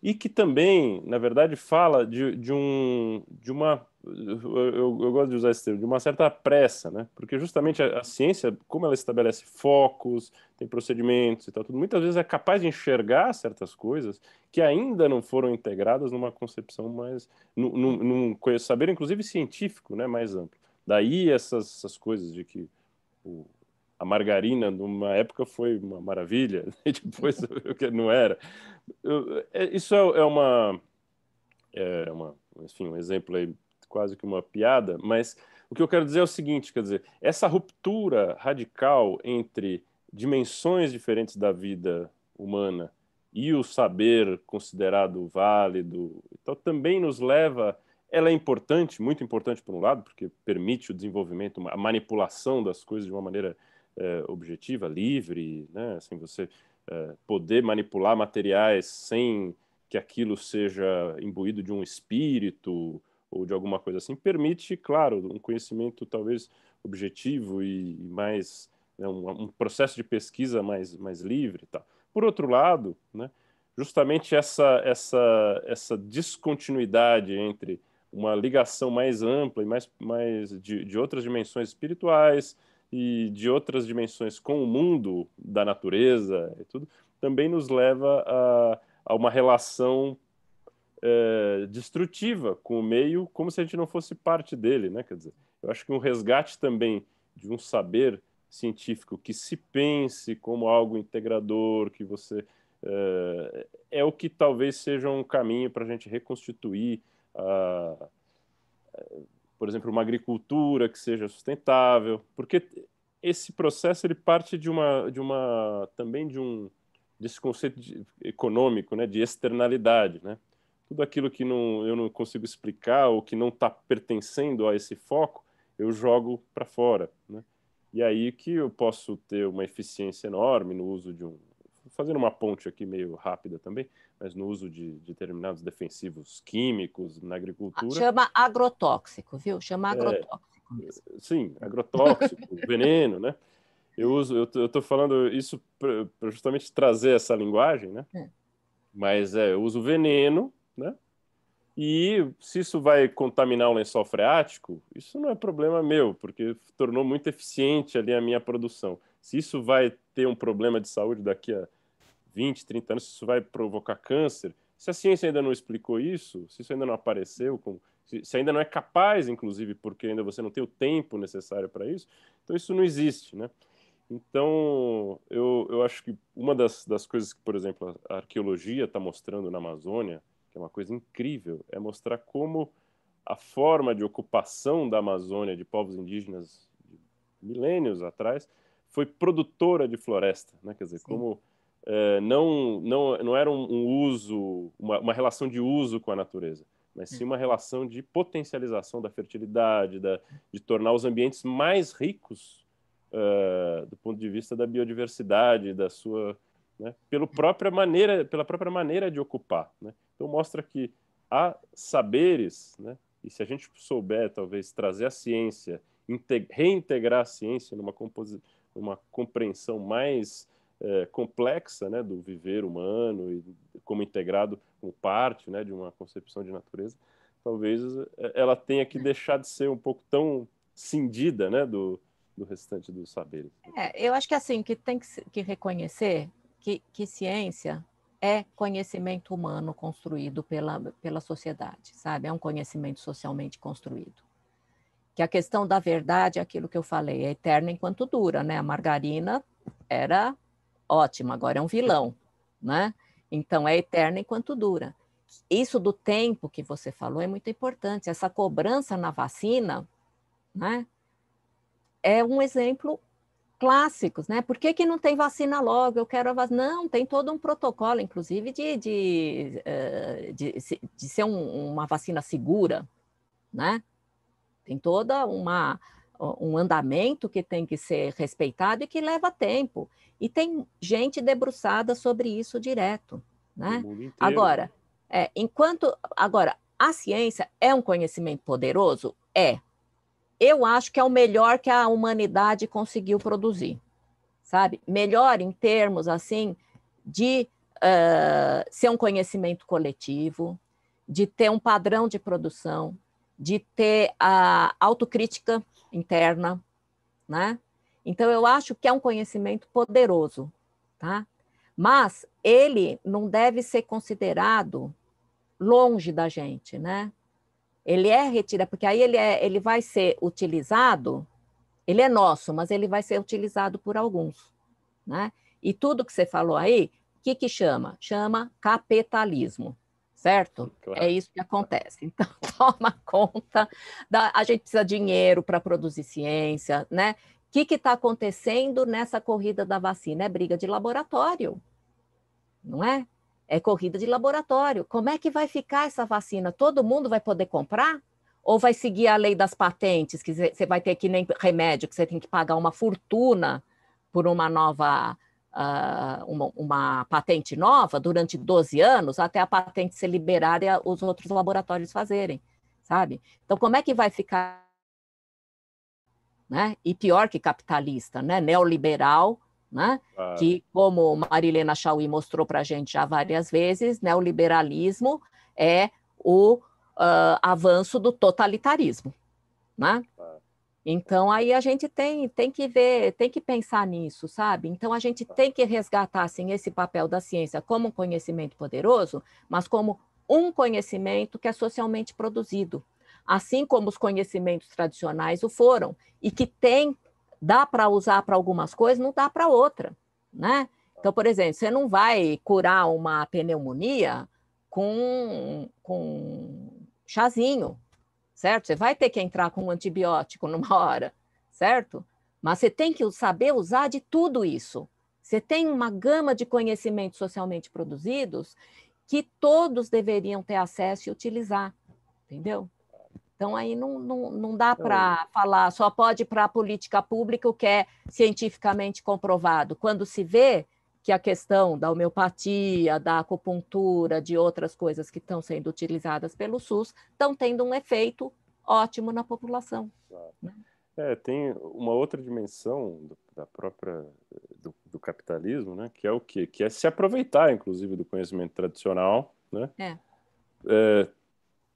E que também, na verdade, fala de, de um, de uma, eu, eu, gosto de usar esse termo, de uma certa pressa, né? Porque justamente a, a ciência, como ela estabelece focos, tem procedimentos e tal, tudo, muitas vezes é capaz de enxergar certas coisas que ainda não foram integradas numa concepção mais, num, num, num saber, inclusive científico, né? Mais amplo. Daí essas, essas coisas de que o a margarina numa época foi uma maravilha, e né? depois o que não era. É, isso é, é uma, é uma, enfim, um exemplo aí, quase que uma piada, mas o que eu quero dizer é o seguinte, quer dizer, essa ruptura radical entre dimensões diferentes da vida humana e o saber considerado válido, então também nos leva ela é importante, muito importante por um lado, porque permite o desenvolvimento, a manipulação das coisas de uma maneira é, objetiva, livre, né? Assim, você é, poder manipular materiais sem que aquilo seja imbuído de um espírito ou de alguma coisa assim, permite, claro, um conhecimento talvez objetivo e, mais né, um, um, processo de pesquisa mais, mais livre, tá? Por outro lado, né, justamente essa, essa, essa descontinuidade entre uma ligação mais ampla e mais, mais de, de outras dimensões espirituais, e de outras dimensões com o mundo da natureza e tudo, também nos leva a, a uma relação é, destrutiva com o meio, como se a gente não fosse parte dele, né? Quer dizer, eu acho que um resgate também de um saber científico que se pense como algo integrador, que você é, é o que talvez seja um caminho para a gente reconstituir a, por exemplo, uma agricultura que seja sustentável, porque esse processo ele parte de uma, de uma também de um desse conceito de, econômico, né, de externalidade, né? Tudo aquilo que não, eu não consigo explicar ou que não está pertencendo a esse foco, eu jogo para fora, né? E aí que eu posso ter uma eficiência enorme no uso de um fazendo uma ponte aqui meio rápida também, mas no uso de, de determinados defensivos químicos na ah, agricultura. Chama agrotóxico, viu? Chama é, agrotóxico. É, sim, agrotóxico, veneno, né? Eu uso, eu estou falando isso para justamente trazer essa linguagem, né? É. Mas é, eu uso veneno, né? E se isso vai contaminar o lençol freático, isso não é problema meu, porque tornou muito eficiente ali a minha produção. Se isso vai ter um problema de saúde daqui a 20, 30 anos, se isso vai provocar câncer, se a ciência ainda não explicou isso, se isso ainda não apareceu, com, se, se ainda não é capaz, inclusive, porque ainda você não tem o tempo necessário para isso, então isso não existe, né? Então, eu, eu acho que uma das, das coisas que, por exemplo, a arqueologia está mostrando na Amazônia, que é uma coisa incrível, é mostrar como a forma de ocupação da Amazônia de povos indígenas de milênios atrás foi produtora de floresta, né? Quer dizer, Sim. como é, não, não, não era um, um uso, uma, uma, relação de uso com a natureza, mas sim hum. uma relação de potencialização da fertilidade, da, de tornar os ambientes mais ricos uh, do ponto de vista da biodiversidade, da sua né, pela hum. própria maneira, pela própria maneira de ocupar. Né? Então mostra que há saberes, né, e se a gente souber talvez trazer a ciência, reintegrar a ciência numa, numa compreensão mais é, complexa né, do viver humano e como integrado como parte né, de uma concepção de natureza, talvez é, ela tenha que deixar de ser um pouco tão cindida né, do, do restante do saber. É, eu acho que assim que tem que, que reconhecer que, que ciência é conhecimento humano construído pela, pela sociedade, sabe? É um conhecimento socialmente construído. Que a questão da verdade é aquilo que eu falei, é eterna enquanto dura, né? A margarina era Ótimo, agora é um vilão, né? Então é eterna enquanto dura. Isso do tempo que você falou é muito importante. Essa cobrança na vacina, né? É um exemplo clássicos, né? Por que, que, não tem vacina logo? Eu quero a vacina. Não, tem todo um protocolo, inclusive, de, de, eh, de, de ser um, uma vacina segura, né? Tem toda uma, um andamento que tem que ser respeitado e que leva tempo. E tem gente debruçada sobre isso direto. Né? Agora, é, enquanto. Agora, a ciência é um conhecimento poderoso? É. Eu acho que é o melhor que a humanidade conseguiu produzir, sabe? Melhor em termos, assim, de uh, ser um conhecimento coletivo, de ter um padrão de produção, de ter a autocrítica interna, né? Então eu acho que é um conhecimento poderoso, tá? Mas ele não deve ser considerado longe da gente, né? Ele é retirado, porque aí ele, é, ele vai ser utilizado, ele é nosso, mas ele vai ser utilizado por alguns, né? E tudo que você falou aí, o que que chama? Chama capitalismo certo? É claro. É isso que acontece. Então, toma conta. Da... A gente precisa de dinheiro para produzir ciência, né? O que está acontecendo nessa corrida da vacina? É briga de laboratório, não é? É corrida de laboratório. Como é que vai ficar essa vacina? Todo mundo vai poder comprar? Ou vai seguir a lei das patentes, que você vai ter que nem remédio, que você tem que pagar uma fortuna por uma nova uh, uma, uma, patente nova durante 12 anos, até a patente ser liberada e a, os outros laboratórios fazerem, sabe? Então, como é que vai ficar? Né? E pior que capitalista, né? Neoliberal, né? Ah. Que, como Marilena Chauí mostrou para a gente já várias vezes, neoliberalismo é o uh, avanço do totalitarismo, né? Ah. Então aí a gente tem, tem que ver, tem que pensar nisso, sabe? Então a gente tem que resgatar assim esse papel da ciência como um conhecimento poderoso, mas como um conhecimento que é socialmente produzido, assim como os conhecimentos tradicionais o foram e que tem dá para usar para algumas coisas, não dá para outra, né? Então, por exemplo, você não vai curar uma pneumonia com, com chazinho, certo? Você vai ter que entrar com um antibiótico numa hora, certo? Mas você tem que saber usar de tudo isso. Você tem uma gama de conhecimentos socialmente produzidos que todos deveriam ter acesso e utilizar, entendeu? Então, aí não, não, não dá então para falar, só pode para a política pública o que é cientificamente comprovado. Quando se vê, que a questão da homeopatia, da acupuntura, de outras coisas que estão sendo utilizadas pelo SUS, estão tendo um efeito ótimo na população. Né? É, tem uma outra dimensão do, da própria do, do, capitalismo, né? Que é o quê? Que é se aproveitar, inclusive, do conhecimento tradicional, né? É. É,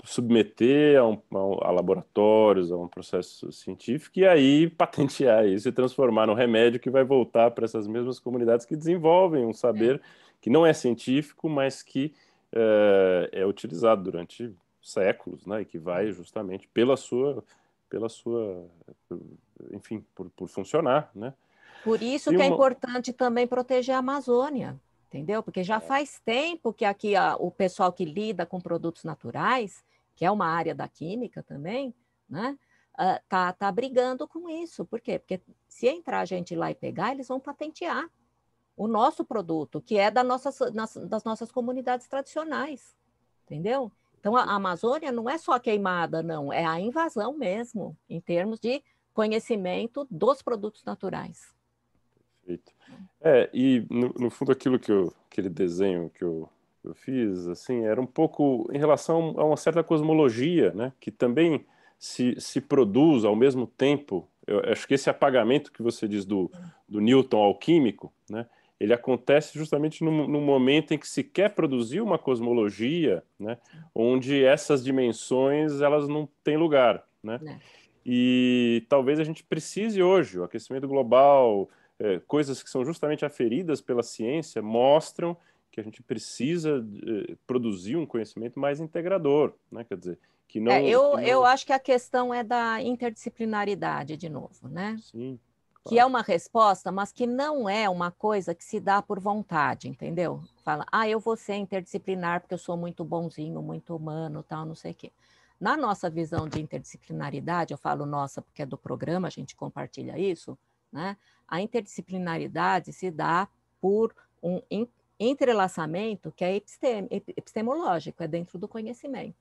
submeter a, um, a, laboratórios, a um processo científico, e aí patentear isso e transformar num remédio que vai voltar para essas mesmas comunidades que desenvolvem um saber que não é científico, mas que é, é utilizado durante séculos, né, e que vai justamente pela sua, pela sua, enfim, por, por funcionar, né? Por isso e que é uma... é importante também proteger a Amazônia, entendeu? Porque já é. faz tempo que aqui a, o pessoal que lida com produtos naturais que é uma área da química também, né? Uh, tá, tá brigando com isso. Por quê? Porque se entrar gente lá e pegar, eles vão patentear o nosso produto, que é da nossas, nas, das nossas comunidades tradicionais, entendeu? Então, a Amazônia não é só a queimada, não, é a invasão mesmo, em termos de conhecimento dos produtos naturais. Perfeito. É, e no, no fundo, aquilo que eu, aquele desenho que eu eu fiz, assim, era um pouco em relação a uma certa cosmologia, né, que também se, se produz ao mesmo tempo. Eu acho que esse apagamento que você diz do, do Newton alquímico, né, ele acontece justamente no, no, momento em que se quer produzir uma cosmologia, né, onde essas dimensões elas não têm lugar, né? É. E talvez a gente precise hoje, o aquecimento global, é, coisas que são justamente aferidas pela ciência mostram que a gente precisa eh, produzir um conhecimento mais integrador, né? Quer dizer, que não, é, eu, que não... eu acho que a questão é da interdisciplinaridade, de novo, né? Sim. Claro. Que é uma resposta, mas que não é uma coisa que se dá por vontade, entendeu? Fala, ah, eu vou ser interdisciplinar porque eu sou muito bonzinho, muito humano, tal, não sei o quê. Na nossa visão de interdisciplinaridade, eu falo nossa porque é do programa, a gente compartilha isso, né? A interdisciplinaridade se dá por um, entrelaçamento que é epistemológico, é dentro do conhecimento.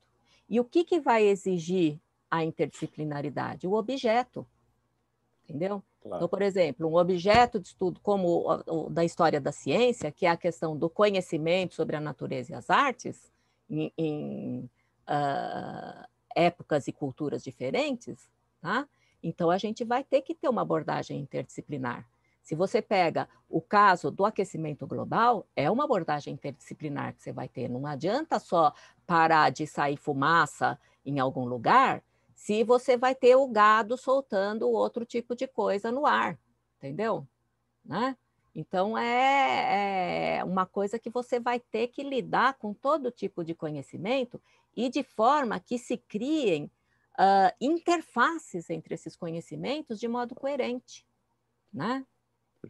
E o que, que vai exigir a interdisciplinaridade? O objeto, entendeu? Então, claro. Então, por exemplo, um objeto de estudo como o, o, da história da ciência, que é a questão do conhecimento sobre a natureza e as artes, em, em uh, épocas e culturas diferentes, tá? Então, a gente vai ter que ter uma abordagem interdisciplinar. Se você pega o caso do aquecimento global, é uma abordagem interdisciplinar que você vai ter. Não adianta só parar de sair fumaça em algum lugar se você vai ter o gado soltando outro tipo de coisa no ar, entendeu? Né? Então, é, é, uma coisa que você vai ter que lidar com todo tipo de conhecimento e de forma que se criem uh, interfaces entre esses conhecimentos de modo coerente, né?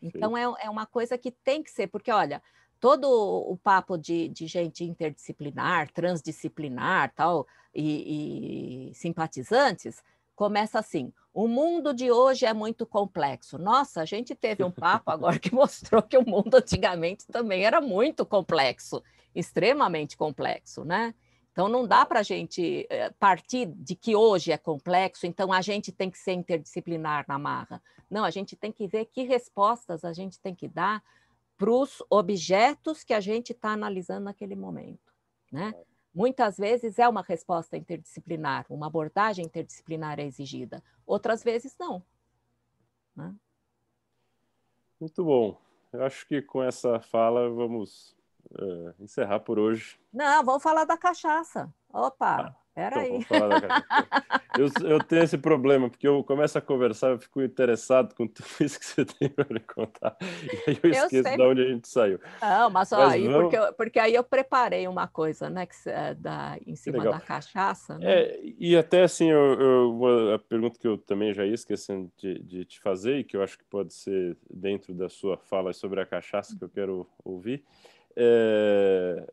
Então, é, é uma coisa que tem que ser, porque, olha, todo o papo de, de gente interdisciplinar, transdisciplinar, tal, e, e simpatizantes, começa assim: o mundo de hoje é muito complexo. Nossa, a gente teve um papo agora que mostrou que o mundo antigamente também era muito complexo, extremamente complexo, né? Então, não dá para a gente eh, partir de que hoje é complexo, então a gente tem que ser interdisciplinar na marra. Não, a gente tem que ver que respostas a gente tem que dar para os objetos que a gente está analisando naquele momento. Né? É. Muitas vezes é uma resposta interdisciplinar, uma abordagem interdisciplinar é exigida, outras vezes não. Né? Muito bom. Eu acho que com essa fala vamos é, encerrar por hoje. Não, vamos falar da cachaça. Opa, ah, peraí. Então eu, eu, tenho esse problema, porque eu começo a conversar, eu fico interessado com tudo isso que você tem para me contar. E aí eu, esqueço de onde a gente saiu. Não, mas, só mas aí, vamos... porque, porque, aí eu preparei uma coisa, né, que, é da, em cima da cachaça. Né? É, e até assim, eu, a pergunta que eu também já ia esquecendo de, de, te fazer, e que eu acho que pode ser dentro da sua fala sobre a cachaça, que eu quero ouvir, é,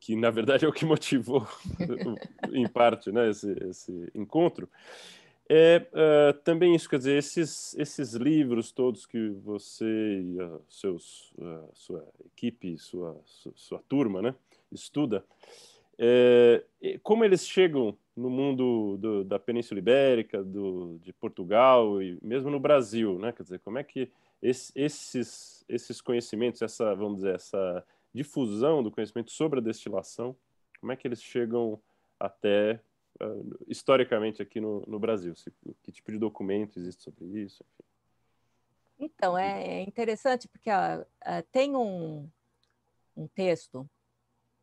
que na verdade é o que motivou, em parte, né, esse, esse encontro, é uh, também isso, quer dizer, esses, esses livros todos que você e a seus, sua equipe, sua, sua, sua turma né, estuda, é, como eles chegam no mundo do, da Península Ibérica, do, de Portugal e mesmo no Brasil, né? Quer dizer, como é que esses, esses conhecimentos, essa, vamos dizer, essa difusão do conhecimento sobre a destilação, como é que eles chegam até uh, historicamente aqui no, no Brasil? Se, que tipo de documento existe sobre isso? Enfim. Então, é, é interessante porque ó, ah, tem um, um texto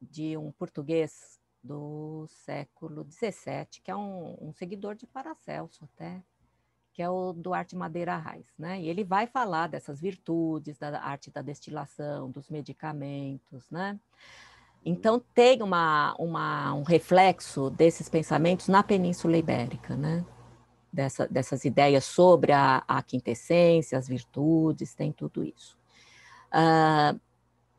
de um português do século XVII, que é um, um seguidor de Paracelso até, que é o Duarte Madeira Reis, né? E ele vai falar dessas virtudes da arte da destilação, dos medicamentos, né? Então tem uma, uma, um reflexo desses pensamentos na Península Ibérica, né? Dessa, dessas ideias sobre a, a quintessência, as virtudes, tem tudo isso. Uh,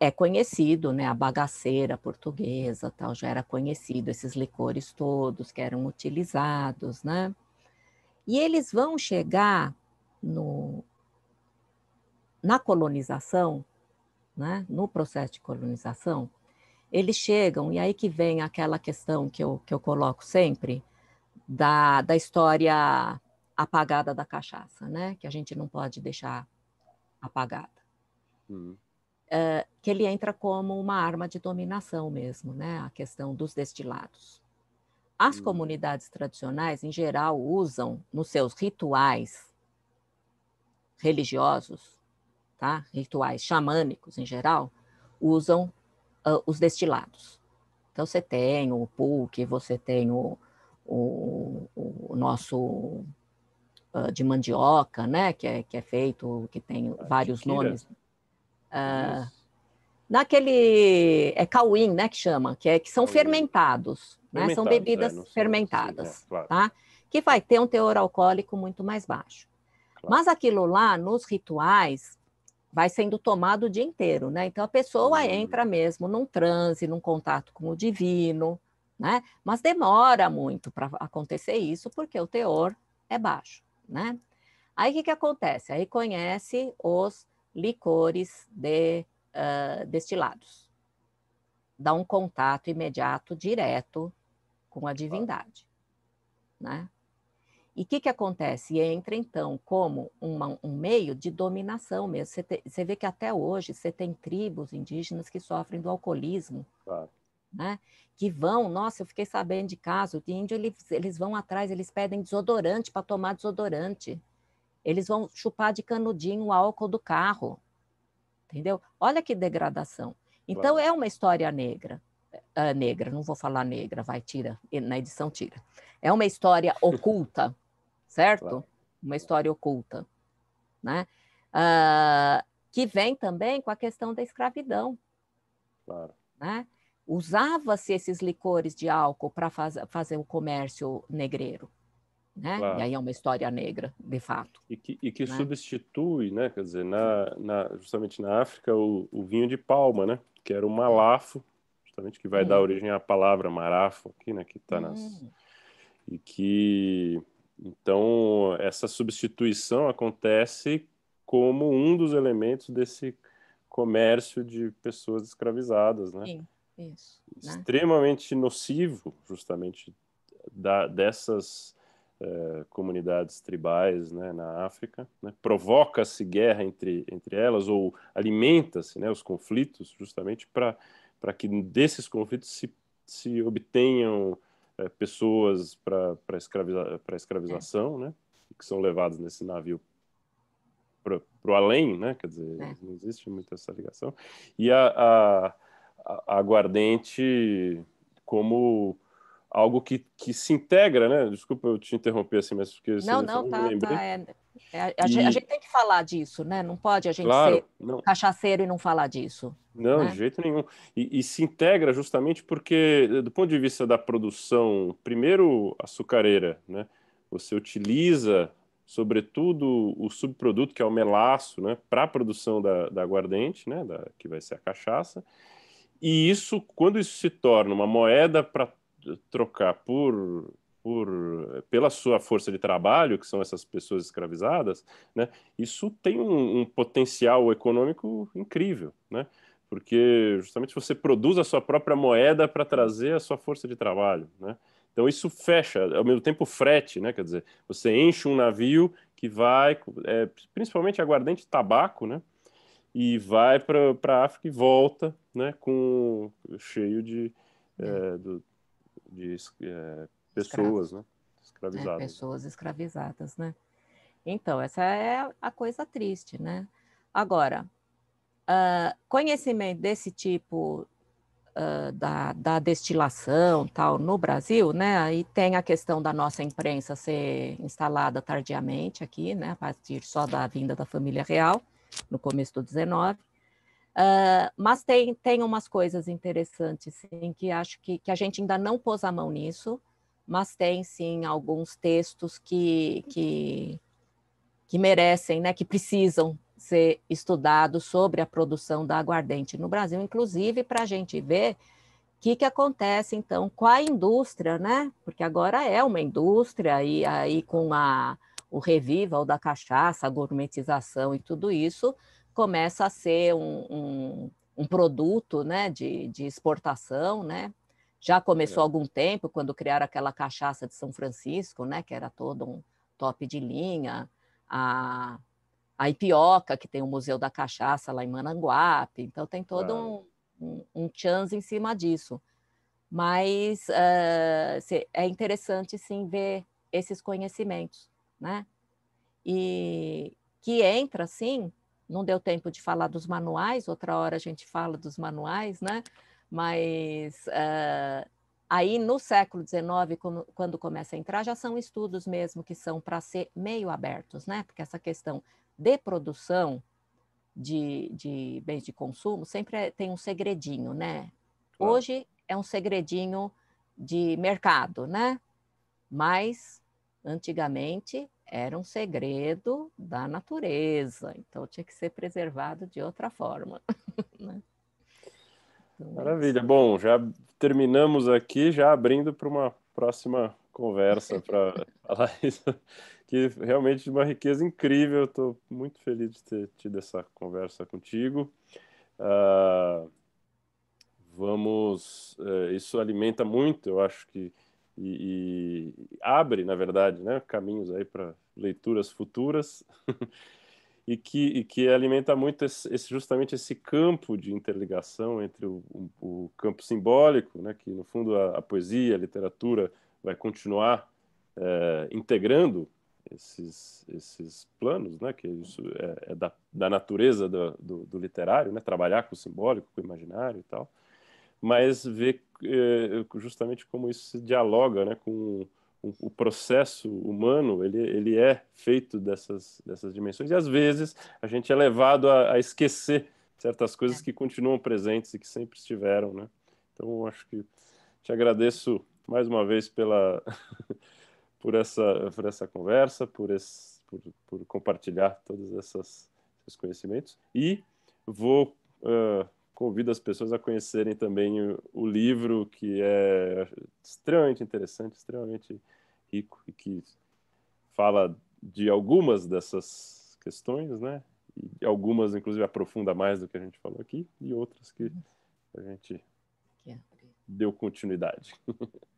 é conhecido, né? A bagaceira portuguesa, tal, já era conhecido esses licores todos que eram utilizados, né? E eles vão chegar no, na colonização, né, no processo de colonização, eles chegam, e aí que vem aquela questão que eu, que eu coloco sempre, da, da história apagada da cachaça, né? que a gente não pode deixar apagada. Uhum. É, que ele entra como uma arma de dominação mesmo, né? a questão dos destilados. As hum. comunidades tradicionais, em geral, usam nos seus rituais religiosos, tá? rituais xamânicos em geral, usam uh, os destilados. Então, você tem o pulque, você tem o, o, o nosso uh, de mandioca, né? que, é, que é feito, que tem ah, vários nomes. Uh, naquele é cauim, né, que chama, que é que são fermentados, né? São bebidas é, fermentadas, é, claro. tá? Que vai ter um teor alcoólico muito mais baixo. Claro. Mas aquilo lá nos rituais vai sendo tomado o dia inteiro, né? Então a pessoa hum. entra mesmo num transe, num contato com o divino, né? Mas demora muito para acontecer isso porque o teor é baixo, né? Aí o que, que acontece? Aí conhece os licores de uh, destilados. Dá um contato imediato, direto com a divindade. Né? E o que, que acontece? Entra, então, como uma, um meio de dominação mesmo. Você, te, você, vê que até hoje você tem tribos indígenas que sofrem do alcoolismo. Claro. Né? Que vão, nossa, eu fiquei sabendo de caso, de índio eles, eles vão atrás, eles pedem desodorante para tomar desodorante. Eles vão chupar de canudinho o álcool do carro entendeu? Olha que degradação. Então, claro. é uma história negra. Uh, negra, não vou falar negra, vai, tira, na edição tira. É uma história oculta, certo? Claro. Uma história oculta, né? Uh, que vem também com a questão da escravidão. Claro. Né? Usava-se esses licores de álcool para faz, fazer o comércio negreiro. Né? Claro. E aí é uma história negra, de fato. E que, e que né? substitui, né? quer dizer, na, na, justamente na África, o, o, vinho de palma, né? que era o malafo, justamente que vai dar origem à palavra marafo aqui, né? que está nas... Hum. E que, então, essa substituição acontece como um dos elementos desse comércio de pessoas escravizadas, né? Sim, isso. Né? Extremamente né? nocivo, justamente, da, dessas eh, comunidades tribais né, na África, né, provoca-se guerra entre, entre elas ou alimenta-se né, os conflitos justamente para que desses conflitos se, se obtenham é, pessoas para escraviza, pra escravização, né, que são levadas nesse navio para o além, né, quer dizer, é. não existe muito essa ligação, e a, a, a aguardente como algo que, que se integra, né? Desculpa eu te interromper assim, mas porque assim, não, não, tá, tá, é, é, a, e... gente, a, gente tem que falar disso, né? Não pode a gente claro, ser não. cachaceiro e não falar disso. Não, né? de jeito nenhum. E, e, se integra justamente porque, do ponto de vista da produção, primeiro açucareira, né? Você utiliza, sobretudo, o subproduto que é o melaço, né? Para a produção da, da aguardente, né? Da, que vai ser a cachaça. E isso, quando isso se torna uma moeda para trocar por por, pela sua força de trabalho, que são essas pessoas escravizadas, né, isso tem um, um, potencial econômico incrível, né? Porque justamente você produz a sua própria moeda para trazer a sua força de trabalho, né? Então isso fecha, ao mesmo tempo frete, né? Quer dizer, você enche um navio que vai, é, principalmente aguardente tabaco, né? E vai para a África e volta, né? Com cheio de é, do, de é, pessoas, né? Escravizadas. É, pessoas escravizadas, né? Então, essa é a coisa triste, né? Agora, uh, conhecimento desse tipo uh, da, da, destilação tal no Brasil, né? Aí tem a questão da nossa imprensa ser instalada tardiamente aqui, né? A partir só da vinda da família real, no começo do 19. Uh, mas tem, tem umas coisas interessantes, em que acho que, que a gente ainda não pôs a mão nisso, mas tem sim alguns textos que, que, que merecem, né, que precisam ser estudados sobre a produção da aguardente no Brasil, inclusive para a gente ver o que, que acontece então com a indústria, né? Porque agora é uma indústria e aí com a, o revival da cachaça, a gourmetização e tudo isso, começa a ser um, um, um produto né, de, de exportação, né? Já começou é. há algum tempo, quando criaram aquela cachaça de São Francisco, né, que era todo um top de linha, a, a Ipioca, que tem o Museu da Cachaça lá em Mananguape, então tem todo claro. um, um, um chance em cima disso. Mas uh, é interessante, sim, ver esses conhecimentos, né? E que entra, sim, não deu tempo de falar dos manuais, outra hora a gente fala dos manuais, né? Mas uh, aí no século XIX, quando, quando começa a entrar, já são estudos mesmo que são para ser meio abertos, né? Porque essa questão de produção de, de bens de consumo sempre é, tem um segredinho, né? Hoje é um segredinho de mercado, né? Mas antigamente era um segredo da natureza, então tinha que ser preservado de outra forma. né? então, é Maravilha. Isso. Bom, já terminamos aqui, já abrindo para uma próxima conversa para falar isso, que realmente de é uma riqueza incrível. Estou muito feliz de ter tido essa conversa contigo. Uh, vamos, uh, isso alimenta muito, eu acho que e, e abre, na verdade, né, caminhos aí para leituras futuras e que, e que alimenta muito esse, esse, justamente esse campo de interligação entre o, o, o campo simbólico, né, que no fundo a, a poesia, a literatura vai continuar é, integrando esses, esses planos, né, que isso é, é da, da natureza do, do, do, literário, né, trabalhar com o simbólico, com o imaginário e tal, mas ver eh, justamente como isso se dialoga né, com o processo humano ele, ele é feito dessas, dessas dimensões e às vezes a gente é levado a, a esquecer certas coisas é. que continuam presentes e que sempre estiveram, né? Então acho que te agradeço mais uma vez pela por essa por essa conversa, por esse, por, por compartilhar todos esses conhecimentos e vou uh, convido as pessoas a conhecerem também o, o livro, que é extremamente interessante, extremamente rico e que fala de algumas dessas questões, né? E algumas, inclusive, aprofunda mais do que a gente falou aqui, e outras que uhum. a gente é. deu continuidade.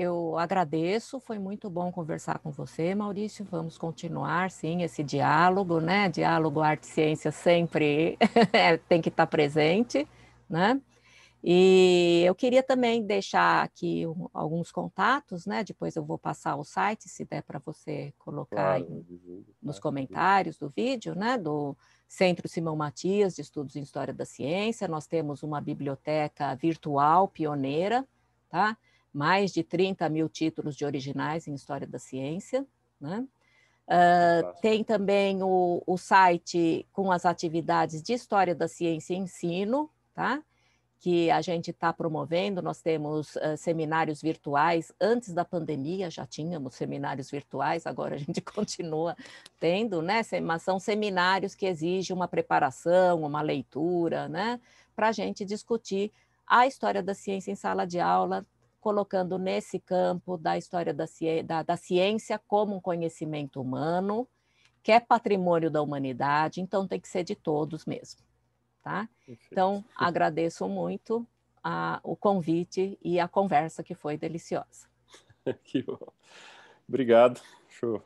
Eu agradeço, foi muito bom conversar com você, Maurício. Vamos continuar, sim, esse diálogo, né? Diálogo arte-ciência sempre é, tem que estar tá presente, né? E eu queria também deixar aqui um, alguns contatos, né? Depois eu vou passar o site, se der para você colocar claro, divulgo, nos claro, comentários divulgo. do vídeo, né? Do Centro Simão Matias de Estudos em História da Ciência. Nós temos uma biblioteca virtual pioneira, tá? mais de 30 mil títulos de originais em História da Ciência. Né? Uh, tem também o, o, site com as atividades de História da Ciência e Ensino, tá? que a gente está promovendo. Nós temos uh, seminários virtuais. Antes da pandemia já tínhamos seminários virtuais, agora a gente continua tendo, né? Mas são seminários que exigem uma preparação, uma leitura, né? Para a gente discutir a história da ciência em sala de aula colocando nesse campo da história da, da, da ciência como um conhecimento humano, que é patrimônio da humanidade, então tem que ser de todos mesmo. Tá? Então, agradeço muito a, o convite e a conversa que foi deliciosa. que bom. Obrigado. Show.